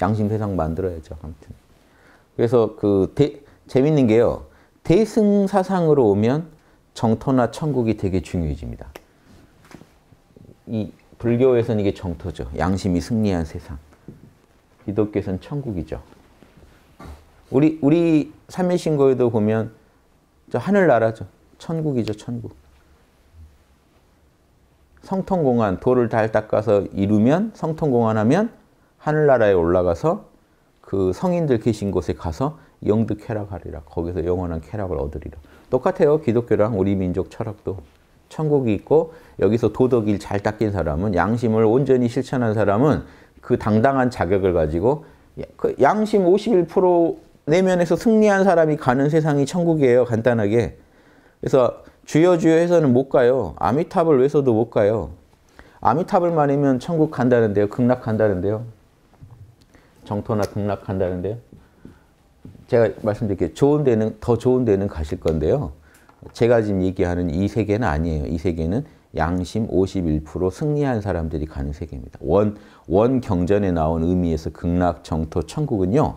양심 세상 만들어야죠. 아무튼. 그래서 그 대, 재밌는 게요. 대승 사상으로 오면 정토나 천국이 되게 중요해집니다. 이 불교에서는 이게 정토죠. 양심이 승리한 세상. 기독교에서는 천국이죠. 우리 우리 삼일신고에도 보면 저 하늘나라죠. 천국이죠, 천국. 성통공안 돌을 잘 닦아서 이루면 성통공안하면 하늘나라에 올라가서 그 성인들 계신 곳에 가서 영득 쾌락하리라. 거기서 영원한 쾌락을 얻으리라. 똑같아요. 기독교랑 우리 민족 철학도. 천국이 있고 여기서 도덕이 잘 닦인 사람은 양심을 온전히 실천한 사람은 그 당당한 자격을 가지고 그 양심 51% 내면에서 승리한 사람이 가는 세상이 천국이에요. 간단하게. 그래서 주여 주여 해서는 못 가요. 아미탑을 외서도 못 가요. 아미탑을 말이면 천국 간다는데요. 극락한다는데요. 정토나 극락한다는데요. 제가 말씀드릴게요. 좋은 데는 더 좋은 데는 가실 건데요. 제가 지금 얘기하는 이 세계는 아니에요. 이 세계는 양심 51% 승리한 사람들이 가는 세계입니다. 원, 원 경전에 나온 의미에서 극락, 정토, 천국은요.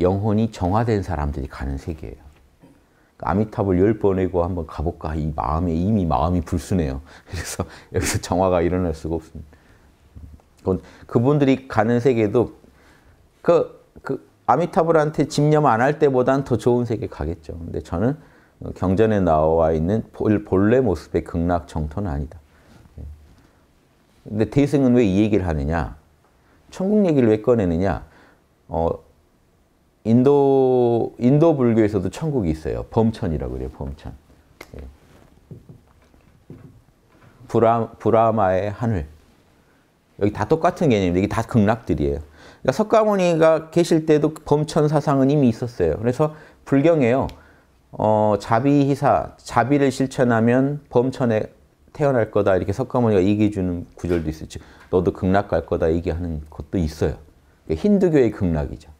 영혼이 정화된 사람들이 가는 세계예요. 아미탑을 열번이고 한번 가볼까 이 마음에 이미 마음이 불순해요. 그래서 여기서 정화가 일어날 수가 없습니다. 그건 그분들이 가는 세계도 그, 그 아미타불한테 집념 안 할 때보단 더 좋은 세계 가겠죠. 근데 저는 경전에 나와 있는 본래 모습의 극락 정토는 아니다. 예. 근데 대승은 왜 이 얘기를 하느냐? 천국 얘기를 왜 꺼내느냐? 어, 인도 인도 불교에서도 천국이 있어요. 범천이라고 그래요. 범천. 예. 브라, 브라마의 하늘. 여기 다 똑같은 개념인데 이게 다 극락들이에요. 그러니까 석가모니가 계실 때도 범천 사상은 이미 있었어요. 그래서 불경에요. 어, 자비희사, 자비를 실천하면 범천에 태어날 거다 이렇게 석가모니가 얘기해주는 구절도 있었죠. 너도 극락 갈 거다 얘기하는 것도 있어요. 그러니까 힌두교의 극락이죠.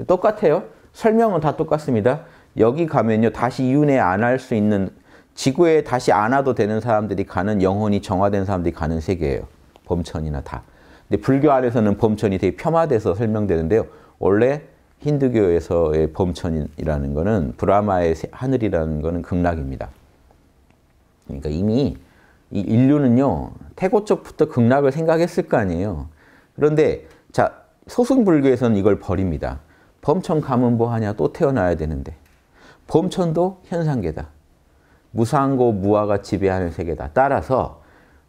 네, 똑같아요. 설명은 다 똑같습니다. 여기 가면요. 다시 윤회안 할 수 있는 지구에 다시 안 와도 되는 사람들이 가는 영혼이 정화된 사람들이 가는 세계예요. 범천이나 다. 근데 불교 안에서는 범천이 되게 폄하돼서 설명되는데요. 원래 힌두교에서의 범천이라는 거는 브라마의 하늘이라는 거는 극락입니다. 그러니까 이미 이 인류는요. 태고 쪽부터 극락을 생각했을 거 아니에요. 그런데 자 소승불교에서는 이걸 버립니다. 범천 가면 뭐 하냐 또 태어나야 되는데 범천도 현상계다. 무상고 무아가 지배하는 세계다. 따라서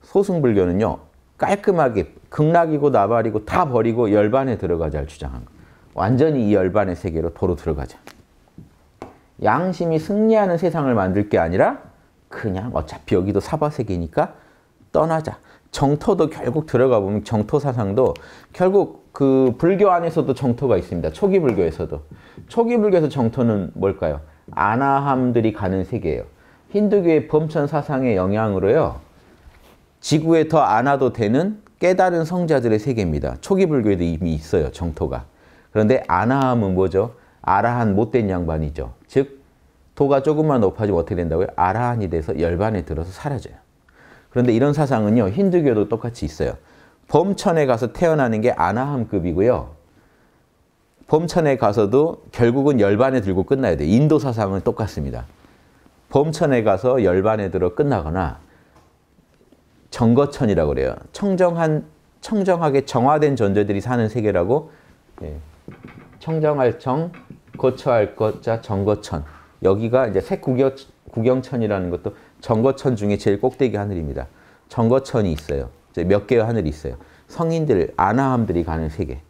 소승불교는요. 깔끔하게 극락이고 나발이고 다 버리고 열반에 들어가자를 주장한 거. 완전히 이 열반의 세계로 도로 들어가자. 양심이 승리하는 세상을 만들 게 아니라 그냥 어차피 여기도 사바세계니까 떠나자. 정토도 결국 들어가 보면 정토 사상도 결국 그 불교 안에서도 정토가 있습니다. 초기 불교에서도. 초기 불교에서 정토는 뭘까요? 아나함들이 가는 세계예요. 힌두교의 범천 사상의 영향으로요. 지구에 더 안아도 되는 깨달은 성자들의 세계입니다. 초기 불교에도 이미 있어요. 정토가. 그런데 아나함은 뭐죠? 아라한 못된 양반이죠. 즉 도가 조금만 높아지면 어떻게 된다고요? 아라한이 돼서 열반에 들어서 사라져요. 그런데 이런 사상은요. 힌두교도 똑같이 있어요. 범천에 가서 태어나는 게 아나함급이고요. 범천에 가서도 결국은 열반에 들고 끝나야 돼 인도 사상은 똑같습니다. 범천에 가서 열반에 들어 끝나거나 정거천이라고 그래요. 청정한 청정하게 정화된 존재들이 사는 세계라고 예. 청정할 청, 거처할 것자 정거천. 여기가 이제 색구경, 구경천이라는 것도 정거천 중에 제일 꼭대기 하늘입니다. 정거천이 있어요. 몇 개의 하늘이 있어요. 성인들, 아나함들이 가는 세계.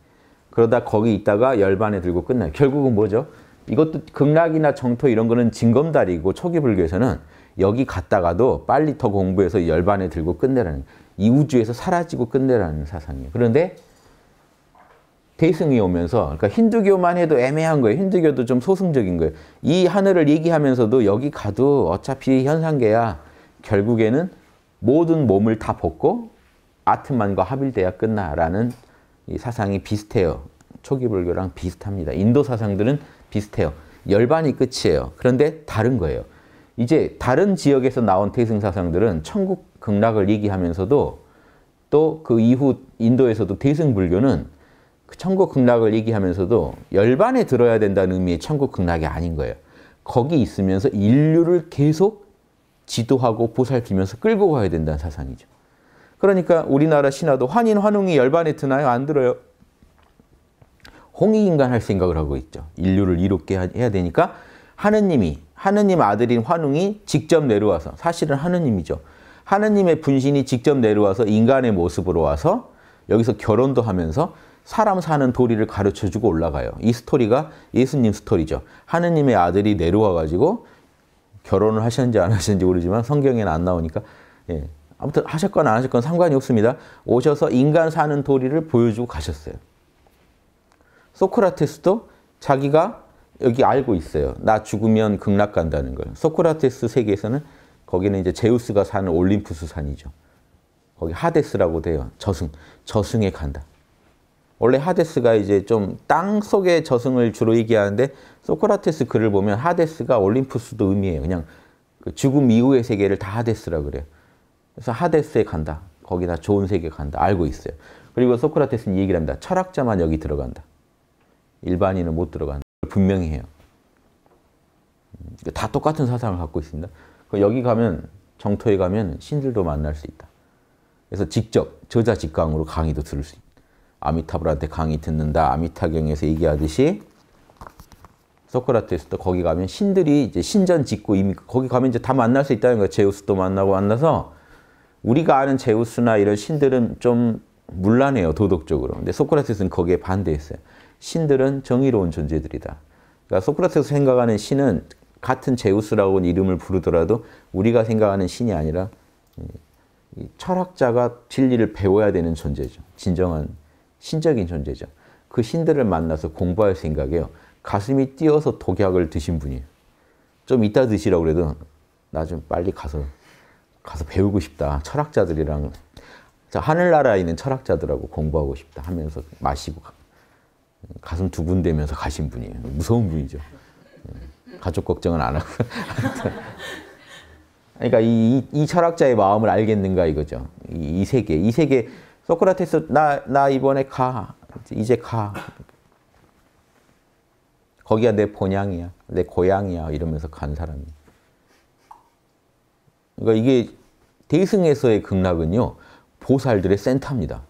그러다 거기 있다가 열반에 들고 끝나요. 결국은 뭐죠? 이것도 극락이나 정토 이런 거는 징검다리고 초기 불교에서는 여기 갔다가도 빨리 더 공부해서 열반에 들고 끝내라는 이 우주에서 사라지고 끝내라는 사상이에요. 그런데 대승이 오면서 그러니까 힌두교만 해도 애매한 거예요. 힌두교도 좀 소승적인 거예요. 이 하늘을 얘기하면서도 여기 가도 어차피 현상계야. 결국에는 모든 몸을 다 벗고 아트만과 합일돼야 끝나라는 사상이 비슷해요. 초기 불교랑 비슷합니다. 인도 사상들은 비슷해요. 열반이 끝이에요. 그런데 다른 거예요. 이제 다른 지역에서 나온 태승 사상들은 천국 극락을 얘기하면서도 또 그 이후 인도에서도 태승 불교는 그 천국 극락을 얘기하면서도 열반에 들어야 된다는 의미의 천국 극락이 아닌 거예요. 거기 있으면서 인류를 계속 지도하고 보살피면서 끌고 가야 된다는 사상이죠. 그러니까 우리나라 신화도 환인 환웅이 열반에 드나요? 안 들어요. 홍익인간 할 생각을 하고 있죠. 인류를 이롭게 해야 되니까 하느님이 하느님 아들인 환웅이 직접 내려와서 사실은 하느님이죠. 하느님의 분신이 직접 내려와서 인간의 모습으로 와서 여기서 결혼도 하면서 사람 사는 도리를 가르쳐주고 올라가요. 이 스토리가 예수님 스토리죠. 하느님의 아들이 내려와가지고 결혼을 하셨는지 안 하셨는지 모르지만 성경에는 안 나오니까 예, 아무튼 하셨건 안 하셨건 상관이 없습니다. 오셔서 인간 사는 도리를 보여주고 가셨어요. 소크라테스도 자기가 여기 알고 있어요. 나 죽으면 극락 간다는 걸. 소크라테스 세계에서는 거기는 이제 제우스가 사는 올림푸스 산이죠. 거기 하데스라고 돼요. 저승. 저승에 간다. 원래 하데스가 이제 좀 땅 속의 저승을 주로 얘기하는데 소크라테스 글을 보면 하데스가 올림푸스도 의미해요. 그냥 그 죽음 이후의 세계를 다 하데스라 그래요. 그래서 하데스에 간다. 거기다 좋은 세계 간다. 알고 있어요. 그리고 소크라테스는 이 얘기를 합니다. 철학자만 여기 들어간다. 일반인은 못 들어간다. 분명히 해요. 음, 다 똑같은 사상을 갖고 있습니다. 그 여기 가면 정토에 가면 신들도 만날 수 있다. 그래서 직접 저자 직강으로 강의도 들을 수 있다. 아미타불한테 강의 듣는다. 아미타경에서 얘기하듯이 소크라테스도 거기 가면 신들이 이제 신전 짓고 이미 거기 가면 이제 다 만날 수 있다는 거예요. 제우스도 만나고 만나서 우리가 아는 제우스나 이런 신들은 좀 물란해요, 도덕적으로. 근데 소크라테스는 거기에 반대했어요. 신들은 정의로운 존재들이다. 그러니까 소크라테스 생각하는 신은 같은 제우스라고 이름을 부르더라도 우리가 생각하는 신이 아니라 철학자가 진리를 배워야 되는 존재죠. 진정한 신적인 존재죠. 그 신들을 만나서 공부할 생각에요 가슴이 뛰어서 독약을 드신 분이에요. 좀 이따 드시라고 그래도 나 좀 빨리 가서 가서 배우고 싶다. 철학자들이랑 하늘나라에 있는 철학자들하고 공부하고 싶다 하면서 마시고 가슴 두근대면서 가신 분이에요. 무서운 분이죠. 음, 가족 걱정은 안 하고. 그러니까 이, 이, 철학자의 마음을 알겠는가 이거죠. 이, 이 세계, 이 세계 소크라테스 나, 나 이번에 가. 이제 가. 거기가 내 본향이야. 내 고향이야. 이러면서 간 사람이. 그러니까 이게 대승에서의 극락은요. 보살들의 센터입니다.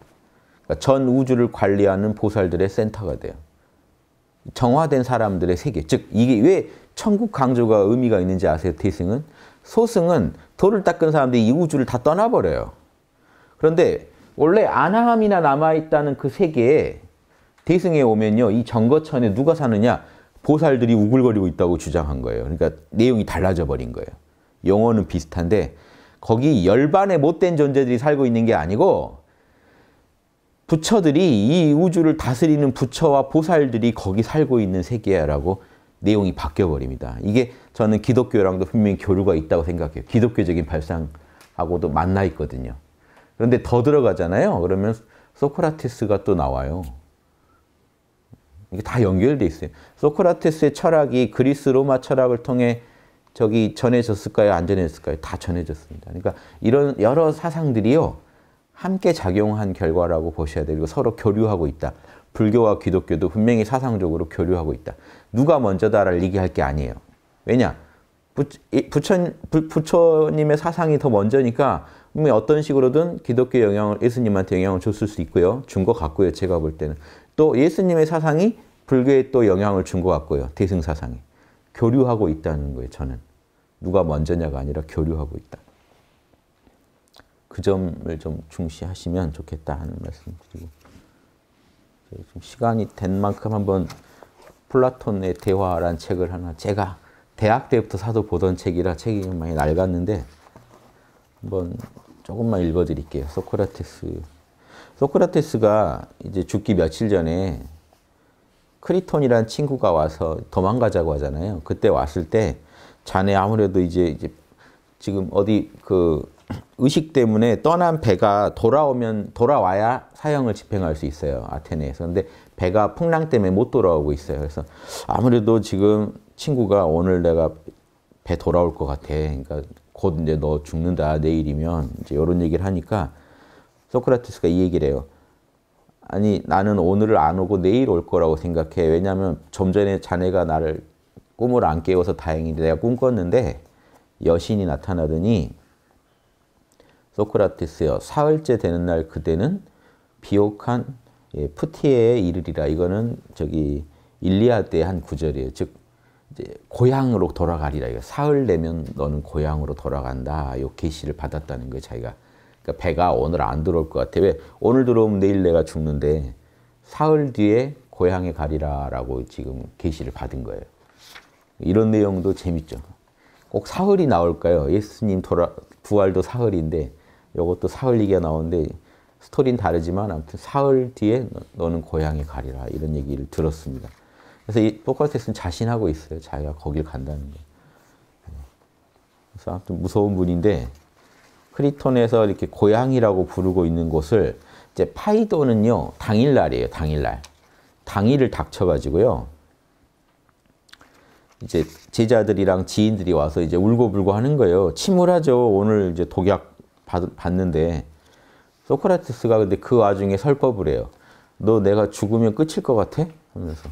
그러니까 전 우주를 관리하는 보살들의 센터가 돼요. 정화된 사람들의 세계. 즉 이게 왜 천국 강조가 의미가 있는지 아세요? 대승은? 소승은 도를 닦은 사람들이 이 우주를 다 떠나버려요. 그런데 원래 아나함이나 남아있다는 그 세계에 대승에 오면요. 이 정거천에 누가 사느냐? 보살들이 우글거리고 있다고 주장한 거예요. 그러니까 내용이 달라져 버린 거예요. 영어는 비슷한데 거기 열반의 못된 존재들이 살고 있는 게 아니고 부처들이 이 우주를 다스리는 부처와 보살들이 거기 살고 있는 세계야라고 내용이 바뀌어버립니다. 이게 저는 기독교랑도 분명히 교류가 있다고 생각해요. 기독교적인 발상하고도 만나 있거든요. 그런데 더 들어가잖아요. 그러면 소크라테스가 또 나와요. 이게 다 연결돼 있어요. 소크라테스의 철학이 그리스 로마 철학을 통해 저기 전해졌을까요? 안 전해졌을까요? 다 전해졌습니다. 그러니까 이런 여러 사상들이요. 함께 작용한 결과라고 보셔야 되고 서로 교류하고 있다. 불교와 기독교도 분명히 사상적으로 교류하고 있다. 누가 먼저다를 얘기할 게 아니에요. 왜냐? 부처, 부처님의 사상이 더 먼저니까 어떤 식으로든 기독교 영향을 예수님한테 영향을 줬을 수 있고요. 준 것 같고요. 제가 볼 때는. 또 예수님의 사상이 불교에 또 영향을 준 것 같고요. 대승 사상이. 교류하고 있다는 거예요, 저는. 누가 먼저냐가 아니라 교류하고 있다. 그 점을 좀 중시하시면 좋겠다 하는 말씀 드리고 시간이 된 만큼 한번 플라톤의 대화란 책을 하나 제가 대학 때부터 사도 보던 책이라 책이 많이 낡았는데 한번 조금만 읽어드릴게요. 소크라테스 소크라테스가 이제 죽기 며칠 전에 크리톤이라는 친구가 와서 도망가자고 하잖아요. 그때 왔을 때 자네 아무래도 이제 이제 지금 어디 그 의식 때문에 떠난 배가 돌아오면 돌아와야 사형을 집행할 수 있어요. 아테네에서. 근데 배가 풍랑 때문에 못 돌아오고 있어요. 그래서 아무래도 지금 친구가 오늘 내가 배 돌아올 것 같아. 그러니까 곧 이제 너 죽는다. 내일이면 이제 이런 얘기를 하니까 소크라테스가 이 얘기를 해요. 아니 나는 오늘을 안 오고 내일 올 거라고 생각해. 왜냐하면 좀 전에 자네가 나를 꿈을 안 깨워서 다행인데 내가 꿈꿨는데 여신이 나타나더니 소크라테스여 사흘째 되는 날 그대는 비옥한 예, 푸티에 이르리라. 이거는 저기 일리아드한 구절이에요. 즉 이제 고향으로 돌아가리라. 이거 사흘 내면 너는 고향으로 돌아간다. 요 계시를 받았다는 거예요. 자기가 그러니까 배가 오늘 안 들어올 것 같아. 왜? 오늘 들어오면 내일 내가 죽는데 사흘 뒤에 고향에 가리라라고 지금 계시를 받은 거예요. 이런 내용도 재밌죠. 꼭 사흘이 나올까요? 예수님 돌아 부활도 사흘인데 이것도 사흘 얘기가 나오는데 스토리는 다르지만 아무튼 사흘 뒤에 너는 고향에 가리라 이런 얘기를 들었습니다. 그래서 포커스는 자신하고 있어요. 자기가 거길 간다는 거. 그래서 아무튼 무서운 분인데 크리톤에서 이렇게 고향이라고 부르고 있는 곳을 이제 파이도는요 당일날이에요 당일날 당일을 닥쳐가지고요 이제 제자들이랑 지인들이 와서 이제 울고불고 하는 거예요 침울하죠 오늘 이제 독약 받, 받는데 소크라테스가 근데 그 와중에 설법을 해요 너 내가 죽으면 끝일 것 같아? 하면서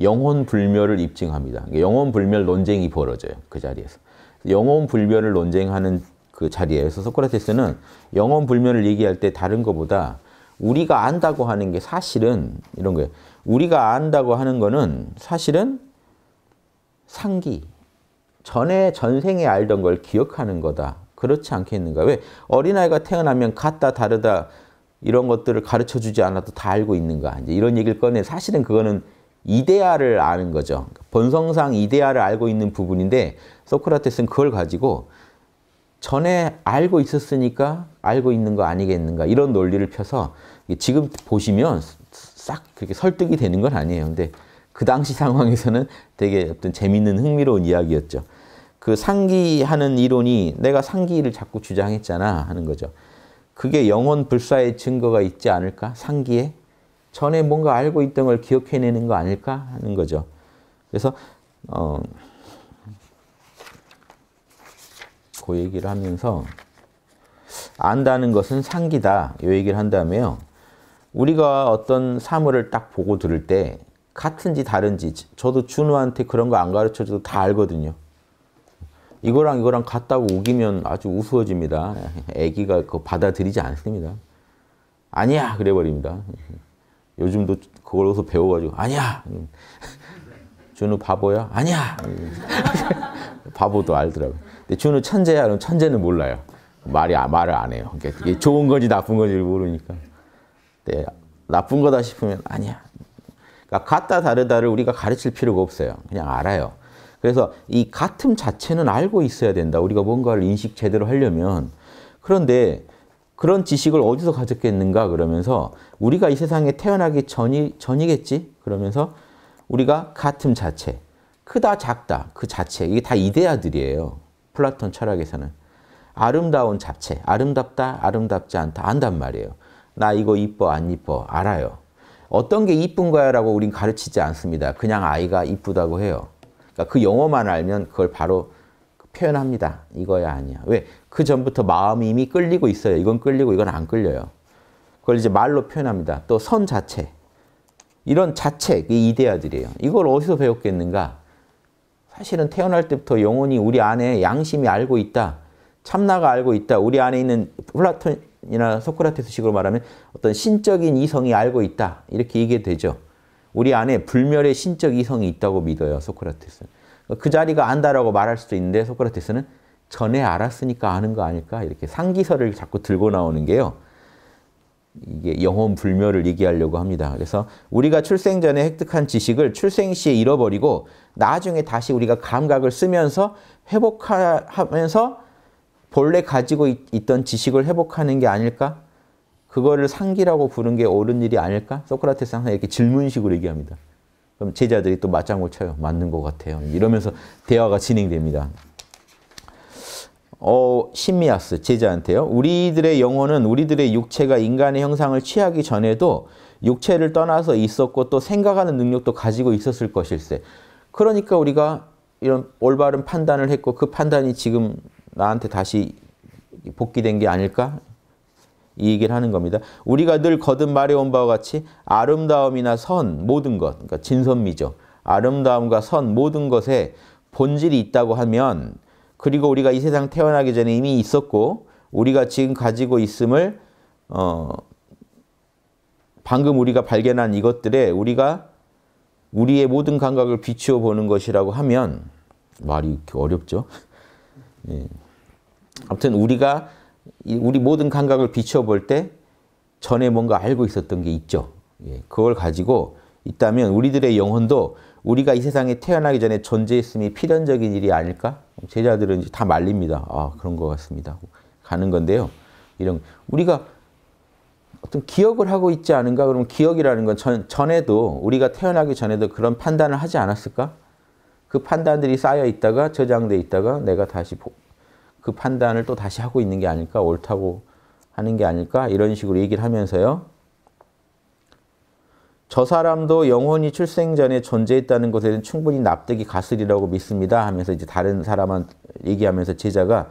영혼 불멸을 입증합니다 영혼 불멸 논쟁이 벌어져요 그 자리에서 영혼 불멸을 논쟁하는 그 자리에. 그서 소크라테스는 영원 불멸을 얘기할 때 다른 것보다 우리가 안다고 하는 게 사실은 이런 거예요. 우리가 안다고 하는 거는 사실은 상기. 전에 전생에 알던 걸 기억하는 거다. 그렇지 않겠는가? 왜 어린아이가 태어나면 같다 다르다 이런 것들을 가르쳐 주지 않아도 다 알고 있는가? 이제 이런 얘기를 꺼내 사실은 그거는 이데아를 아는 거죠. 그러니까 본성상 이데아를 알고 있는 부분인데 소크라테스는 그걸 가지고 전에 알고 있었으니까 알고 있는 거 아니겠는가 이런 논리를 펴서 지금 보시면 싹 그렇게 설득이 되는 건 아니에요. 근데 그 당시 상황에서는 되게 어떤 재밌는 흥미로운 이야기였죠. 그 상기하는 이론이 내가 상기를 자꾸 주장했잖아 하는 거죠. 그게 영혼 불사의 증거가 있지 않을까? 상기에? 전에 뭔가 알고 있던 걸 기억해내는 거 아닐까? 하는 거죠. 그래서 어, 그 얘기를 하면서 안다는 것은 상기다 이 얘기를 한다음요 우리가 어떤 사물을 딱 보고 들을 때 같은지 다른지 저도 준우한테 그런 거 안 가르쳐줘도 다 알거든요. 이거랑 이거랑 같다고 우기면 아주 우스워집니다. 애기가 그 받아들이지 않습니다. 아니야 그래버립니다. 요즘도 그걸로서 배워가지고 아니야 준우 바보야 아니야 바보도 알더라고요. 근데 준우 천재야. 그럼 천재는 몰라요. 말이 아, 말을 안 해요. 그러니까 이게 좋은 건지 나쁜 건지 모르니까. 네, 나쁜 거다 싶으면 아니야. 그러니까 같다 다르다를 우리가 가르칠 필요가 없어요. 그냥 알아요. 그래서 이 같음 자체는 알고 있어야 된다. 우리가 뭔가를 인식 제대로 하려면 그런데 그런 지식을 어디서 가졌겠는가 그러면서 우리가 이 세상에 태어나기 전이 전이겠지 그러면서 우리가 같음 자체 크다 작다 그 자체 이게 다 이데아들이에요. 플라톤 철학에서는 아름다운 자체, 아름답다, 아름답지 않다 안단 말이에요. 나 이거 이뻐, 안 이뻐, 알아요. 어떤 게 이쁜 거야 라고 우린 가르치지 않습니다. 그냥 아이가 이쁘다고 해요. 그러니까 그 용어만 알면 그걸 바로 표현합니다. 이거야 아니야. 왜? 그 전부터 마음이 이미 끌리고 있어요. 이건 끌리고 이건 안 끌려요. 그걸 이제 말로 표현합니다. 또 선 자체. 이런 자체, 이 이데아들이에요. 이걸 어디서 배웠겠는가? 사실은 태어날 때부터 영혼이 우리 안에 양심이 알고 있다. 참나가 알고 있다. 우리 안에 있는 플라톤이나 소크라테스식으로 말하면 어떤 신적인 이성이 알고 있다. 이렇게 얘기해 되죠. 우리 안에 불멸의 신적 이성이 있다고 믿어요. 소크라테스는. 그 자리가 안다라고 말할 수도 있는데 소크라테스는 전에 알았으니까 아는 거 아닐까? 이렇게 상기설을 자꾸 들고 나오는 게요. 이게 영혼 불멸을 얘기하려고 합니다. 그래서 우리가 출생 전에 획득한 지식을 출생 시에 잃어버리고 나중에 다시 우리가 감각을 쓰면서 회복하면서 본래 가지고 있, 던 지식을 회복하는 게 아닐까? 그거를 상기라고 부른 게 옳은 일이 아닐까? 소크라테스 항상 이렇게 질문식으로 얘기합니다. 그럼 제자들이 또 맞장구 쳐요. 맞는 것 같아요. 이러면서 대화가 진행됩니다. 어, 신미아스 제자한테요. 우리들의 영혼은 우리들의 육체가 인간의 형상을 취하기 전에도 육체를 떠나서 있었고 또 생각하는 능력도 가지고 있었을 것일세. 그러니까 우리가 이런 올바른 판단을 했고 그 판단이 지금 나한테 다시 복귀된 게 아닐까? 이 얘기를 하는 겁니다. 우리가 늘 거듭 말해온 바와 같이 아름다움이나 선 모든 것, 그러니까 진선미죠. 아름다움과 선 모든 것에 본질이 있다고 하면 그리고 우리가 이 세상 태어나기 전에 이미 있었고 우리가 지금 가지고 있음을 어 방금 우리가 발견한 이것들에 우리가 우리의 모든 감각을 비추어 보는 것이라고 하면 말이 이렇게 어렵죠. 예. 아무튼 우리가 우리 모든 감각을 비추어 볼 때 전에 뭔가 알고 있었던 게 있죠. 예. 그걸 가지고 있다면 우리들의 영혼도 우리가 이 세상에 태어나기 전에 존재했음이 필연적인 일이 아닐까? 제자들은 이제 다 말립니다. 아, 그런 것 같습니다. 가는 건데요. 이런, 우리가 어떤 기억을 하고 있지 않은가? 그러면 기억이라는 건 전, 전에도, 우리가 태어나기 전에도 그런 판단을 하지 않았을까? 그 판단들이 쌓여 있다가, 저장돼 있다가, 내가 다시 보, 그 판단을 또 다시 하고 있는 게 아닐까? 옳다고 하는 게 아닐까? 이런 식으로 얘기를 하면서요. 저 사람도 영혼이 출생 전에 존재했다는 것에 대한 충분히 납득이 갔으리라고 믿습니다 하면서 이제 다른 사람한테 얘기하면서 제자가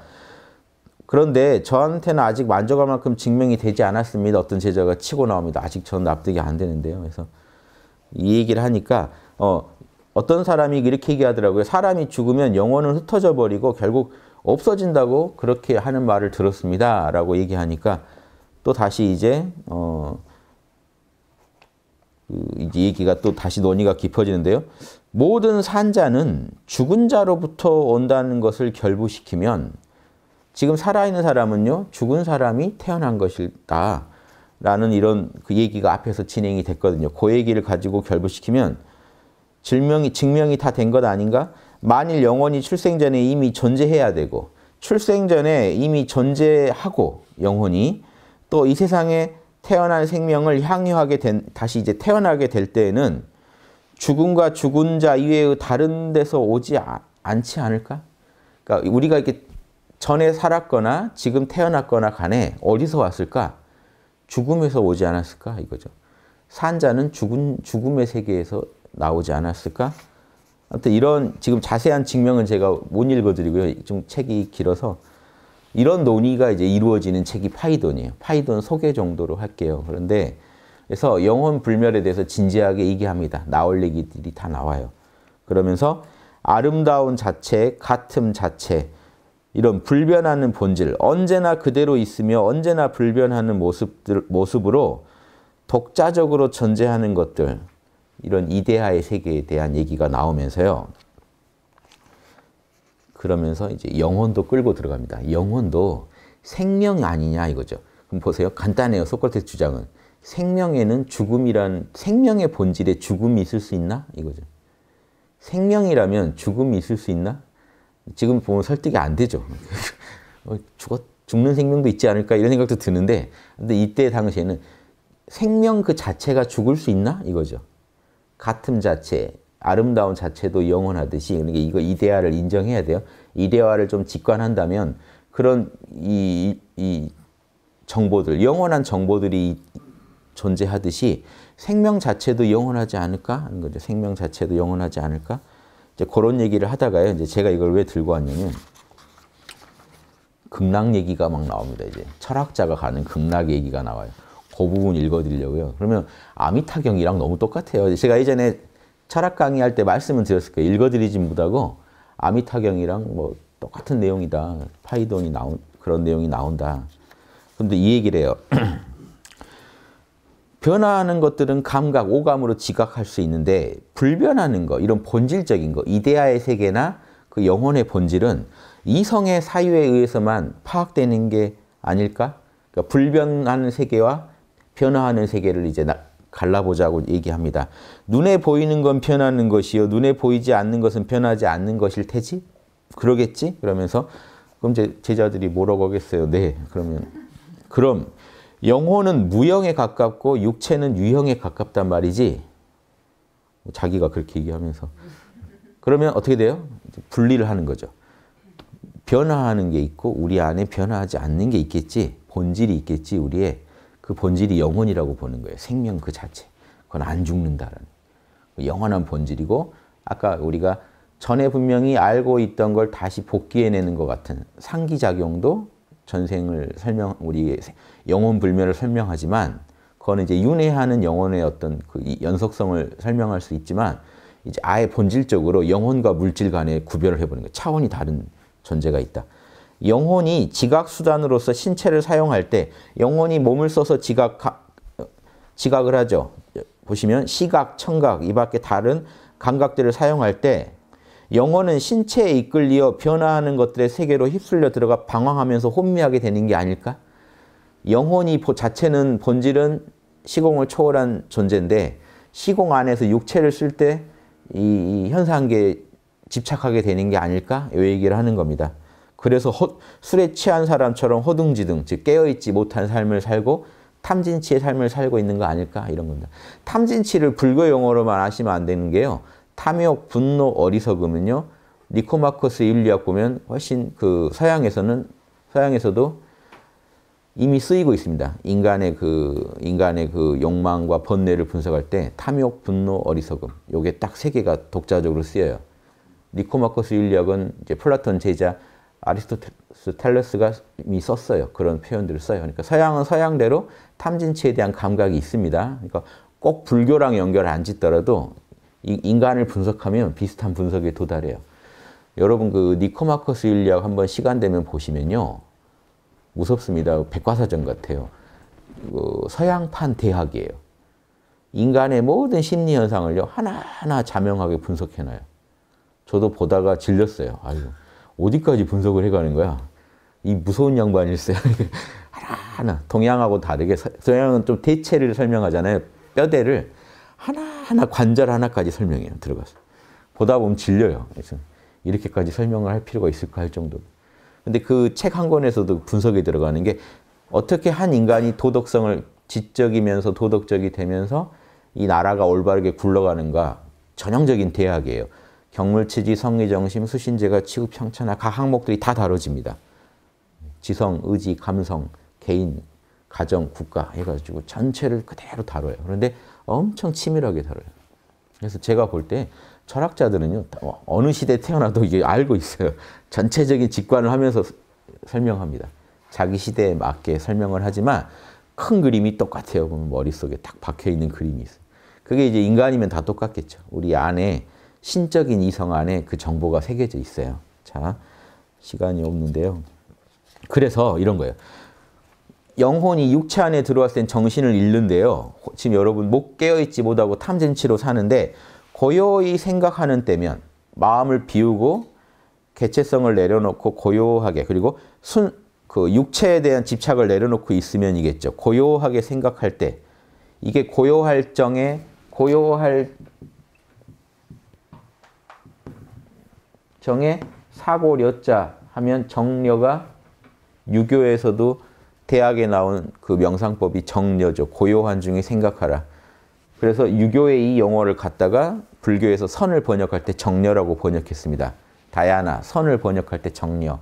그런데 저한테는 아직 만족할 만큼 증명이 되지 않았습니다. 어떤 제자가 치고 나옵니다. 아직 전 납득이 안 되는데요. 그래서 이 얘기를 하니까 어, 어떤 사람이 이렇게 얘기하더라고요. 사람이 죽으면 영혼은 흩어져 버리고 결국 없어진다고 그렇게 하는 말을 들었습니다. 라고 얘기하니까 또 다시 이제 어, 그 이제 얘기가 또 다시 논의가 깊어지는데요. 모든 산자는 죽은 자로부터 온다는 것을 결부시키면 지금 살아있는 사람은요, 죽은 사람이 태어난 것이다. 라는 이런 그 얘기가 앞에서 진행이 됐거든요. 그 얘기를 가지고 결부시키면 증명이, 증명이 다 된 것 아닌가? 만일 영혼이 출생 전에 이미 존재해야 되고, 출생 전에 이미 존재하고, 영혼이 또 이 세상에 태어난 생명을 향유하게 된 다시 이제 태어나게 될 때에는 죽음과 죽은 자 이외의 다른 데서 오지 아, 않지 않을까? 그러니까 우리가 이렇게 전에 살았거나 지금 태어났거나 간에 어디서 왔을까? 죽음에서 오지 않았을까? 이거죠. 산자는 죽은, 죽음의 세계에서 나오지 않았을까? 아무튼 이런 지금 자세한 증명은 제가 못 읽어드리고요. 좀 책이 길어서 이런 논의가 이제 이루어지는 책이 파이돈이에요. 파이돈 소개 정도로 할게요. 그런데 그래서 영혼 불멸에 대해서 진지하게 얘기합니다. 나올 얘기들이 다 나와요. 그러면서 아름다운 자체, 같음 자체, 이런 불변하는 본질, 언제나 그대로 있으며 언제나 불변하는 모습들, 모습으로 독자적으로 존재하는 것들, 이런 이데아의 세계에 대한 얘기가 나오면서요. 그러면서 이제 영혼도 끌고 들어갑니다. 영혼도 생명 아니냐 이거죠. 그럼 보세요. 간단해요. 소크라테스 주장은. 생명에는 죽음이란 생명의 본질에 죽음이 있을 수 있나? 이거죠. 생명이라면 죽음이 있을 수 있나? 지금 보면 설득이 안 되죠. 어, 죽었, 죽는 생명도 있지 않을까 이런 생각도 드는데 근데 이때 당시에는 생명 그 자체가 죽을 수 있나? 이거죠. 같은 자체, 아름다운 자체도 영원하듯이 그러니까 이거 이데아를 인정해야 돼요. 이데아를 좀 직관한다면 그런 이, 이 정보들, 영원한 정보들이 존재하듯이 생명 자체도 영원하지 않을까 하는 거죠. 생명 자체도 영원하지 않을까? 이제 그런 얘기를 하다가요. 이제 제가 이걸 왜 들고 왔냐면 극락 얘기가 막 나옵니다. 이제 철학자가 가는 극락 얘기가 나와요. 그 부분 읽어드리려고요. 그러면 아미타경이랑 너무 똑같아요. 제가 예전에 철학 강의할 때 말씀을 드렸을 거예요. 읽어드리지 못하고 아미타경이랑 뭐 똑같은 내용이다. 파이돈이 나온 그런 내용이 나온다. 그런데 이 얘기를 해요. 변화하는 것들은 감각, 오감으로 지각할 수 있는데 불변하는 것, 이런 본질적인 것, 이데아의 세계나 그 영혼의 본질은 이성의 사유에 의해서만 파악되는 게 아닐까? 그러니까 불변하는 세계와 변화하는 세계를 이제 갈라보자고 얘기합니다. 눈에 보이는 건 변하는 것이요. 눈에 보이지 않는 것은 변하지 않는 것일 테지? 그러겠지? 그러면서 그럼 제 제자들이 뭐라고 하겠어요? 네. 그러면 그럼 영혼은 무형에 가깝고 육체는 유형에 가깝단 말이지. 자기가 그렇게 얘기하면서 그러면 어떻게 돼요? 분리를 하는 거죠. 변화하는 게 있고 우리 안에 변화하지 않는 게 있겠지. 본질이 있겠지. 우리의 그 본질이 영혼이라고 보는 거예요. 생명 그 자체. 그건 안죽는다는 그 영원한 본질이고 아까 우리가 전에 분명히 알고 있던 걸 다시 복귀해내는 것 같은 상기작용도 전생을 설명, 우리 영혼 불멸을 설명하지만 그거는 이제 윤회하는 영혼의 어떤 그 연속성을 설명할 수 있지만 이제 아예 본질적으로 영혼과 물질 간의 구별을 해보는 거예요. 차원이 다른 존재가 있다. 영혼이 지각 수단으로서 신체를 사용할 때 영혼이 몸을 써서 지각 지각을 하죠. 보시면 시각, 청각 이 밖에 다른 감각들을 사용할 때 영혼은 신체에 이끌리 변화하는 것들의 세계로 휩쓸려 들어가 방황하면서 혼미하게 되는 게 아닐까? 영혼이 자체는 본질은 시공을 초월한 존재인데 시공 안에서 육체를 쓸 때 이 현상계에 집착하게 되는 게 아닐까? 이 얘기를 하는 겁니다. 그래서 허, 술에 취한 사람처럼 허둥지둥, 즉 깨어있지 못한 삶을 살고 탐진치의 삶을 살고 있는 거 아닐까 이런 겁니다. 탐진치를 불교 용어로만 하시면 안 되는 게요. 탐욕, 분노, 어리석음은요. 니코마커스 일리학 보면 훨씬 그 서양에서는 서양에서도 이미 쓰이고 있습니다. 인간의 그 인간의 그 욕망과 번뇌를 분석할 때 탐욕, 분노, 어리석음 요게 딱 세 개가 독자적으로 쓰여요. 니코마커스 일리학은 이제 플라톤 제자 아리스토텔레스가 이미 썼어요. 그런 표현들을 써요. 그러니까 서양은 서양대로 탐진치에 대한 감각이 있습니다. 그러니까 꼭 불교랑 연결안 짓더라도 인간을 분석하면 비슷한 분석에 도달해요. 여러분 그 니코마커스 일리학 한번 시간 되면 보시면요. 무섭습니다. 백과사전 같아요. 어, 서양판 대학이에요. 인간의 모든 심리 현상을요. 하나하나 자명하게 분석해 놔요. 저도 보다가 질렸어요. 아유. 어디까지 분석을 해가는 거야? 이 무서운 양반일세. 하나하나 동양하고 다르게 동양은 좀 대체를 설명하잖아요. 뼈대를 하나하나 관절 하나까지 설명해요. 들어가서. 보다 보면 질려요. 그래서 이렇게까지 설명을 할 필요가 있을까 할 정도로. 근데 그 책 한 권에서도 분석이 들어가는 게 어떻게 한 인간이 도덕성을 지적이면서 도덕적이 되면서 이 나라가 올바르게 굴러가는가 전형적인 대학이에요. 경물치지, 성리정심, 수신제가, 치국, 평천하 각 항목들이 다 다뤄집니다. 지성, 의지, 감성, 개인, 가정, 국가 해가지고 전체를 그대로 다뤄요. 그런데 엄청 치밀하게 다뤄요. 그래서 제가 볼 때 철학자들은요 어느 시대 태어나도 이게 알고 있어요. 전체적인 직관을 하면서 설명합니다. 자기 시대에 맞게 설명을 하지만 큰 그림이 똑같아요. 보면 머릿속에 딱 박혀 있는 그림이 있어요. 그게 이제 인간이면 다 똑같겠죠. 우리 안에 신적인 이성 안에 그 정보가 새겨져 있어요. 자, 시간이 없는데요. 그래서 이런 거예요. 영혼이 육체 안에 들어왔을 땐 정신을 잃는데요. 지금 여러분 못 깨어있지 못하고 탐진치로 사는데 고요히 생각하는 때면 마음을 비우고 개체성을 내려놓고 고요하게 그리고 순, 그 육체에 대한 집착을 내려놓고 있으면이겠죠. 고요하게 생각할 때 이게 고요할 정에 고요할 정의 사고려자 하면 정려가 유교에서도 대학에 나온 그 명상법이 정려죠. 고요한 중에 생각하라. 그래서 유교의 이 용어를 갖다가 불교에서 선을 번역할 때 정려라고 번역했습니다. 다야나, 선을 번역할 때 정려.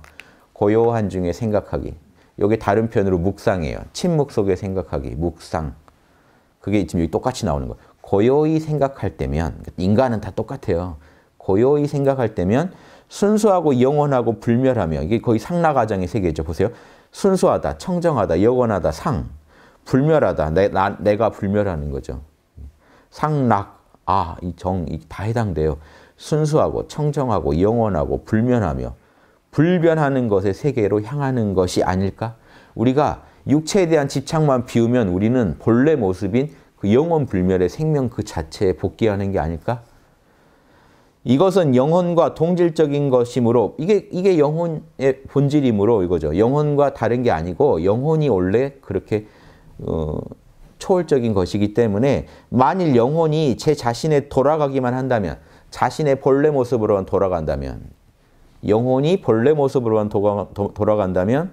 고요한 중에 생각하기. 여기 다른 편으로 묵상이에요. 침묵 속에 생각하기, 묵상. 그게 지금 여기 똑같이 나오는 거예요. 고요히 생각할 때면, 인간은 다 똑같아요. 고요히 생각할 때면 순수하고 영원하고 불멸하며 이게 거의 상라가정의 세계죠. 보세요. 순수하다, 청정하다, 영원하다, 상, 불멸하다. 내, 나, 내가 불멸하는 거죠. 상락, 아, 이 정, 이다 해당돼요. 순수하고 청정하고 영원하고 불면하며 불변하는 것의 세계로 향하는 것이 아닐까? 우리가 육체에 대한 집착만 비우면 우리는 본래 모습인 그 영원 불멸의 생명 그 자체에 복귀하는 게 아닐까? 이것은 영혼과 동질적인 것이므로 이게 이게 영혼의 본질이므로 이거죠. 영혼과 다른 게 아니고 영혼이 원래 그렇게 어, 초월적인 것이기 때문에 만일 영혼이 제 자신에 돌아가기만 한다면 자신의 본래 모습으로만 돌아간다면 영혼이 본래 모습으로만 도가, 도, 돌아간다면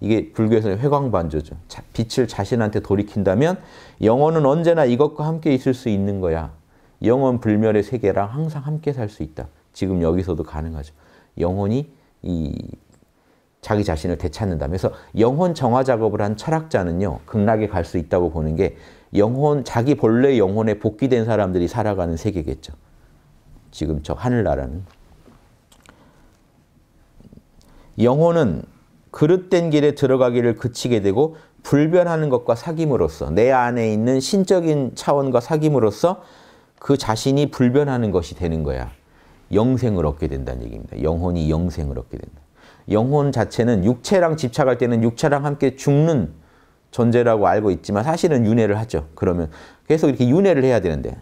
이게 불교에서는 회광반조죠. 빛을 자신한테 돌이킨다면 영혼은 언제나 이것과 함께 있을 수 있는 거야. 영원 불멸의 세계랑 항상 함께 살 수 있다. 지금 여기서도 가능하죠. 영혼이 이 자기 자신을 되찾는다. 그래서 영혼 정화 작업을 한 철학자는요. 극락에 갈 수 있다고 보는 게 영혼 자기 본래 영혼에 복귀된 사람들이 살아가는 세계겠죠. 지금 저 하늘나라는 영혼은 그릇된 길에 들어가기를 그치게 되고 불변하는 것과 사귐으로써 내 안에 있는 신적인 차원과 사귐으로써 그 자신이 불변하는 것이 되는 거야. 영생을 얻게 된다는 얘기입니다. 영혼이 영생을 얻게 된다. 영혼 자체는 육체랑 집착할 때는 육체랑 함께 죽는 존재라고 알고 있지만 사실은 윤회를 하죠. 그러면 계속 이렇게 윤회를 해야 되는데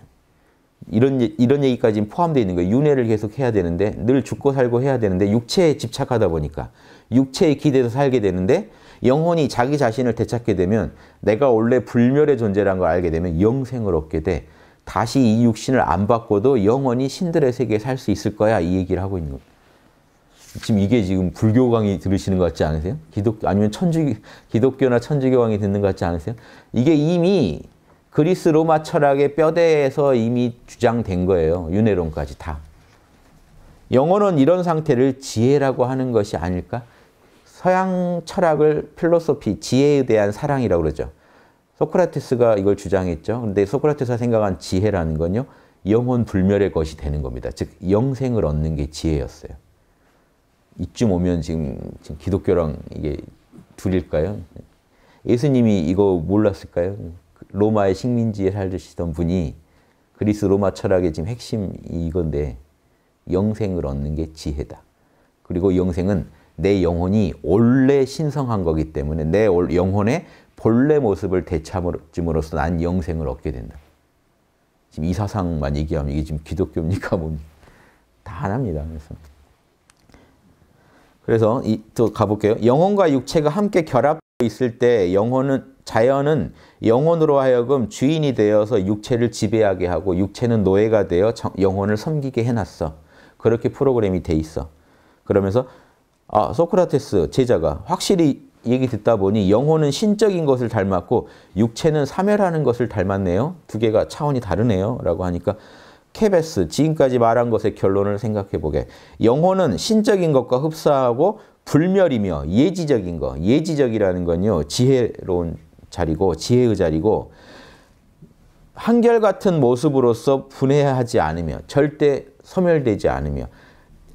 이런 이런 얘기까지 포함되어 있는 거예요. 윤회를 계속 해야 되는데 늘 죽고 살고 해야 되는데 육체에 집착하다 보니까 육체의 기대서 살게 되는데 영혼이 자기 자신을 되찾게 되면 내가 원래 불멸의 존재라는 걸 알게 되면 영생을 얻게 돼. 다시 이 육신을 안 바꿔도 영원히 신들의 세계에 살 수 있을 거야 이 얘기를 하고 있는 겁니다. 지금 이게 지금 불교 강의 들으시는 것 같지 않으세요? 기독 아니면 천주 기독교나 천주교 강의 듣는 것 같지 않으세요? 이게 이미 그리스 로마 철학의 뼈대에서 이미 주장된 거예요. 윤회론까지 다. 영어는 이런 상태를 지혜라고 하는 것이 아닐까? 서양 철학을 필로소피, 지혜에 대한 사랑이라고 그러죠. 소크라테스가 이걸 주장했죠. 그런데 소크라테스가 생각한 지혜라는 건요. 영혼 불멸의 것이 되는 겁니다. 즉 영생을 얻는 게 지혜였어요. 이쯤 오면 지금, 지금 기독교랑 이게 둘일까요? 예수님이 이거 몰랐을까요? 로마의 식민지에 살듯이던 분이 그리스 로마 철학의 지금 핵심이 이건데 영생을 얻는 게 지혜다. 그리고 영생은 내 영혼이 원래 신성한 거기 때문에 내 영혼에 본래 모습을 되참음으로써 난 영생을 얻게 된다. 지금 이 사상만 얘기하면 이게 지금 기독교입니까? 뭡니까? 뭐. 다안 합니다. 그래서. 그래서 이, 또 가볼게요. 영혼과 육체가 함께 결합 있을 때 영혼은 자연은 영혼으로 하여금 주인이 되어서 육체를 지배하게 하고 육체는 노예가 되어 영혼을 섬기게 해놨어. 그렇게 프로그램이 돼 있어. 그러면서 아 소크라테스 제자가 확실히 얘기 듣다 보니 영혼은 신적인 것을 닮았고 육체는 사멸하는 것을 닮았네요. 두 개가 차원이 다르네요. 라고 하니까 케베스, 지금까지 말한 것의 결론을 생각해보게. 영혼은 신적인 것과 흡사하고 불멸이며 예지적인 것. 예지적이라는 건요. 지혜로운 자리고 지혜의 자리고 한결같은 모습으로서 분해하지 않으며 절대 소멸되지 않으며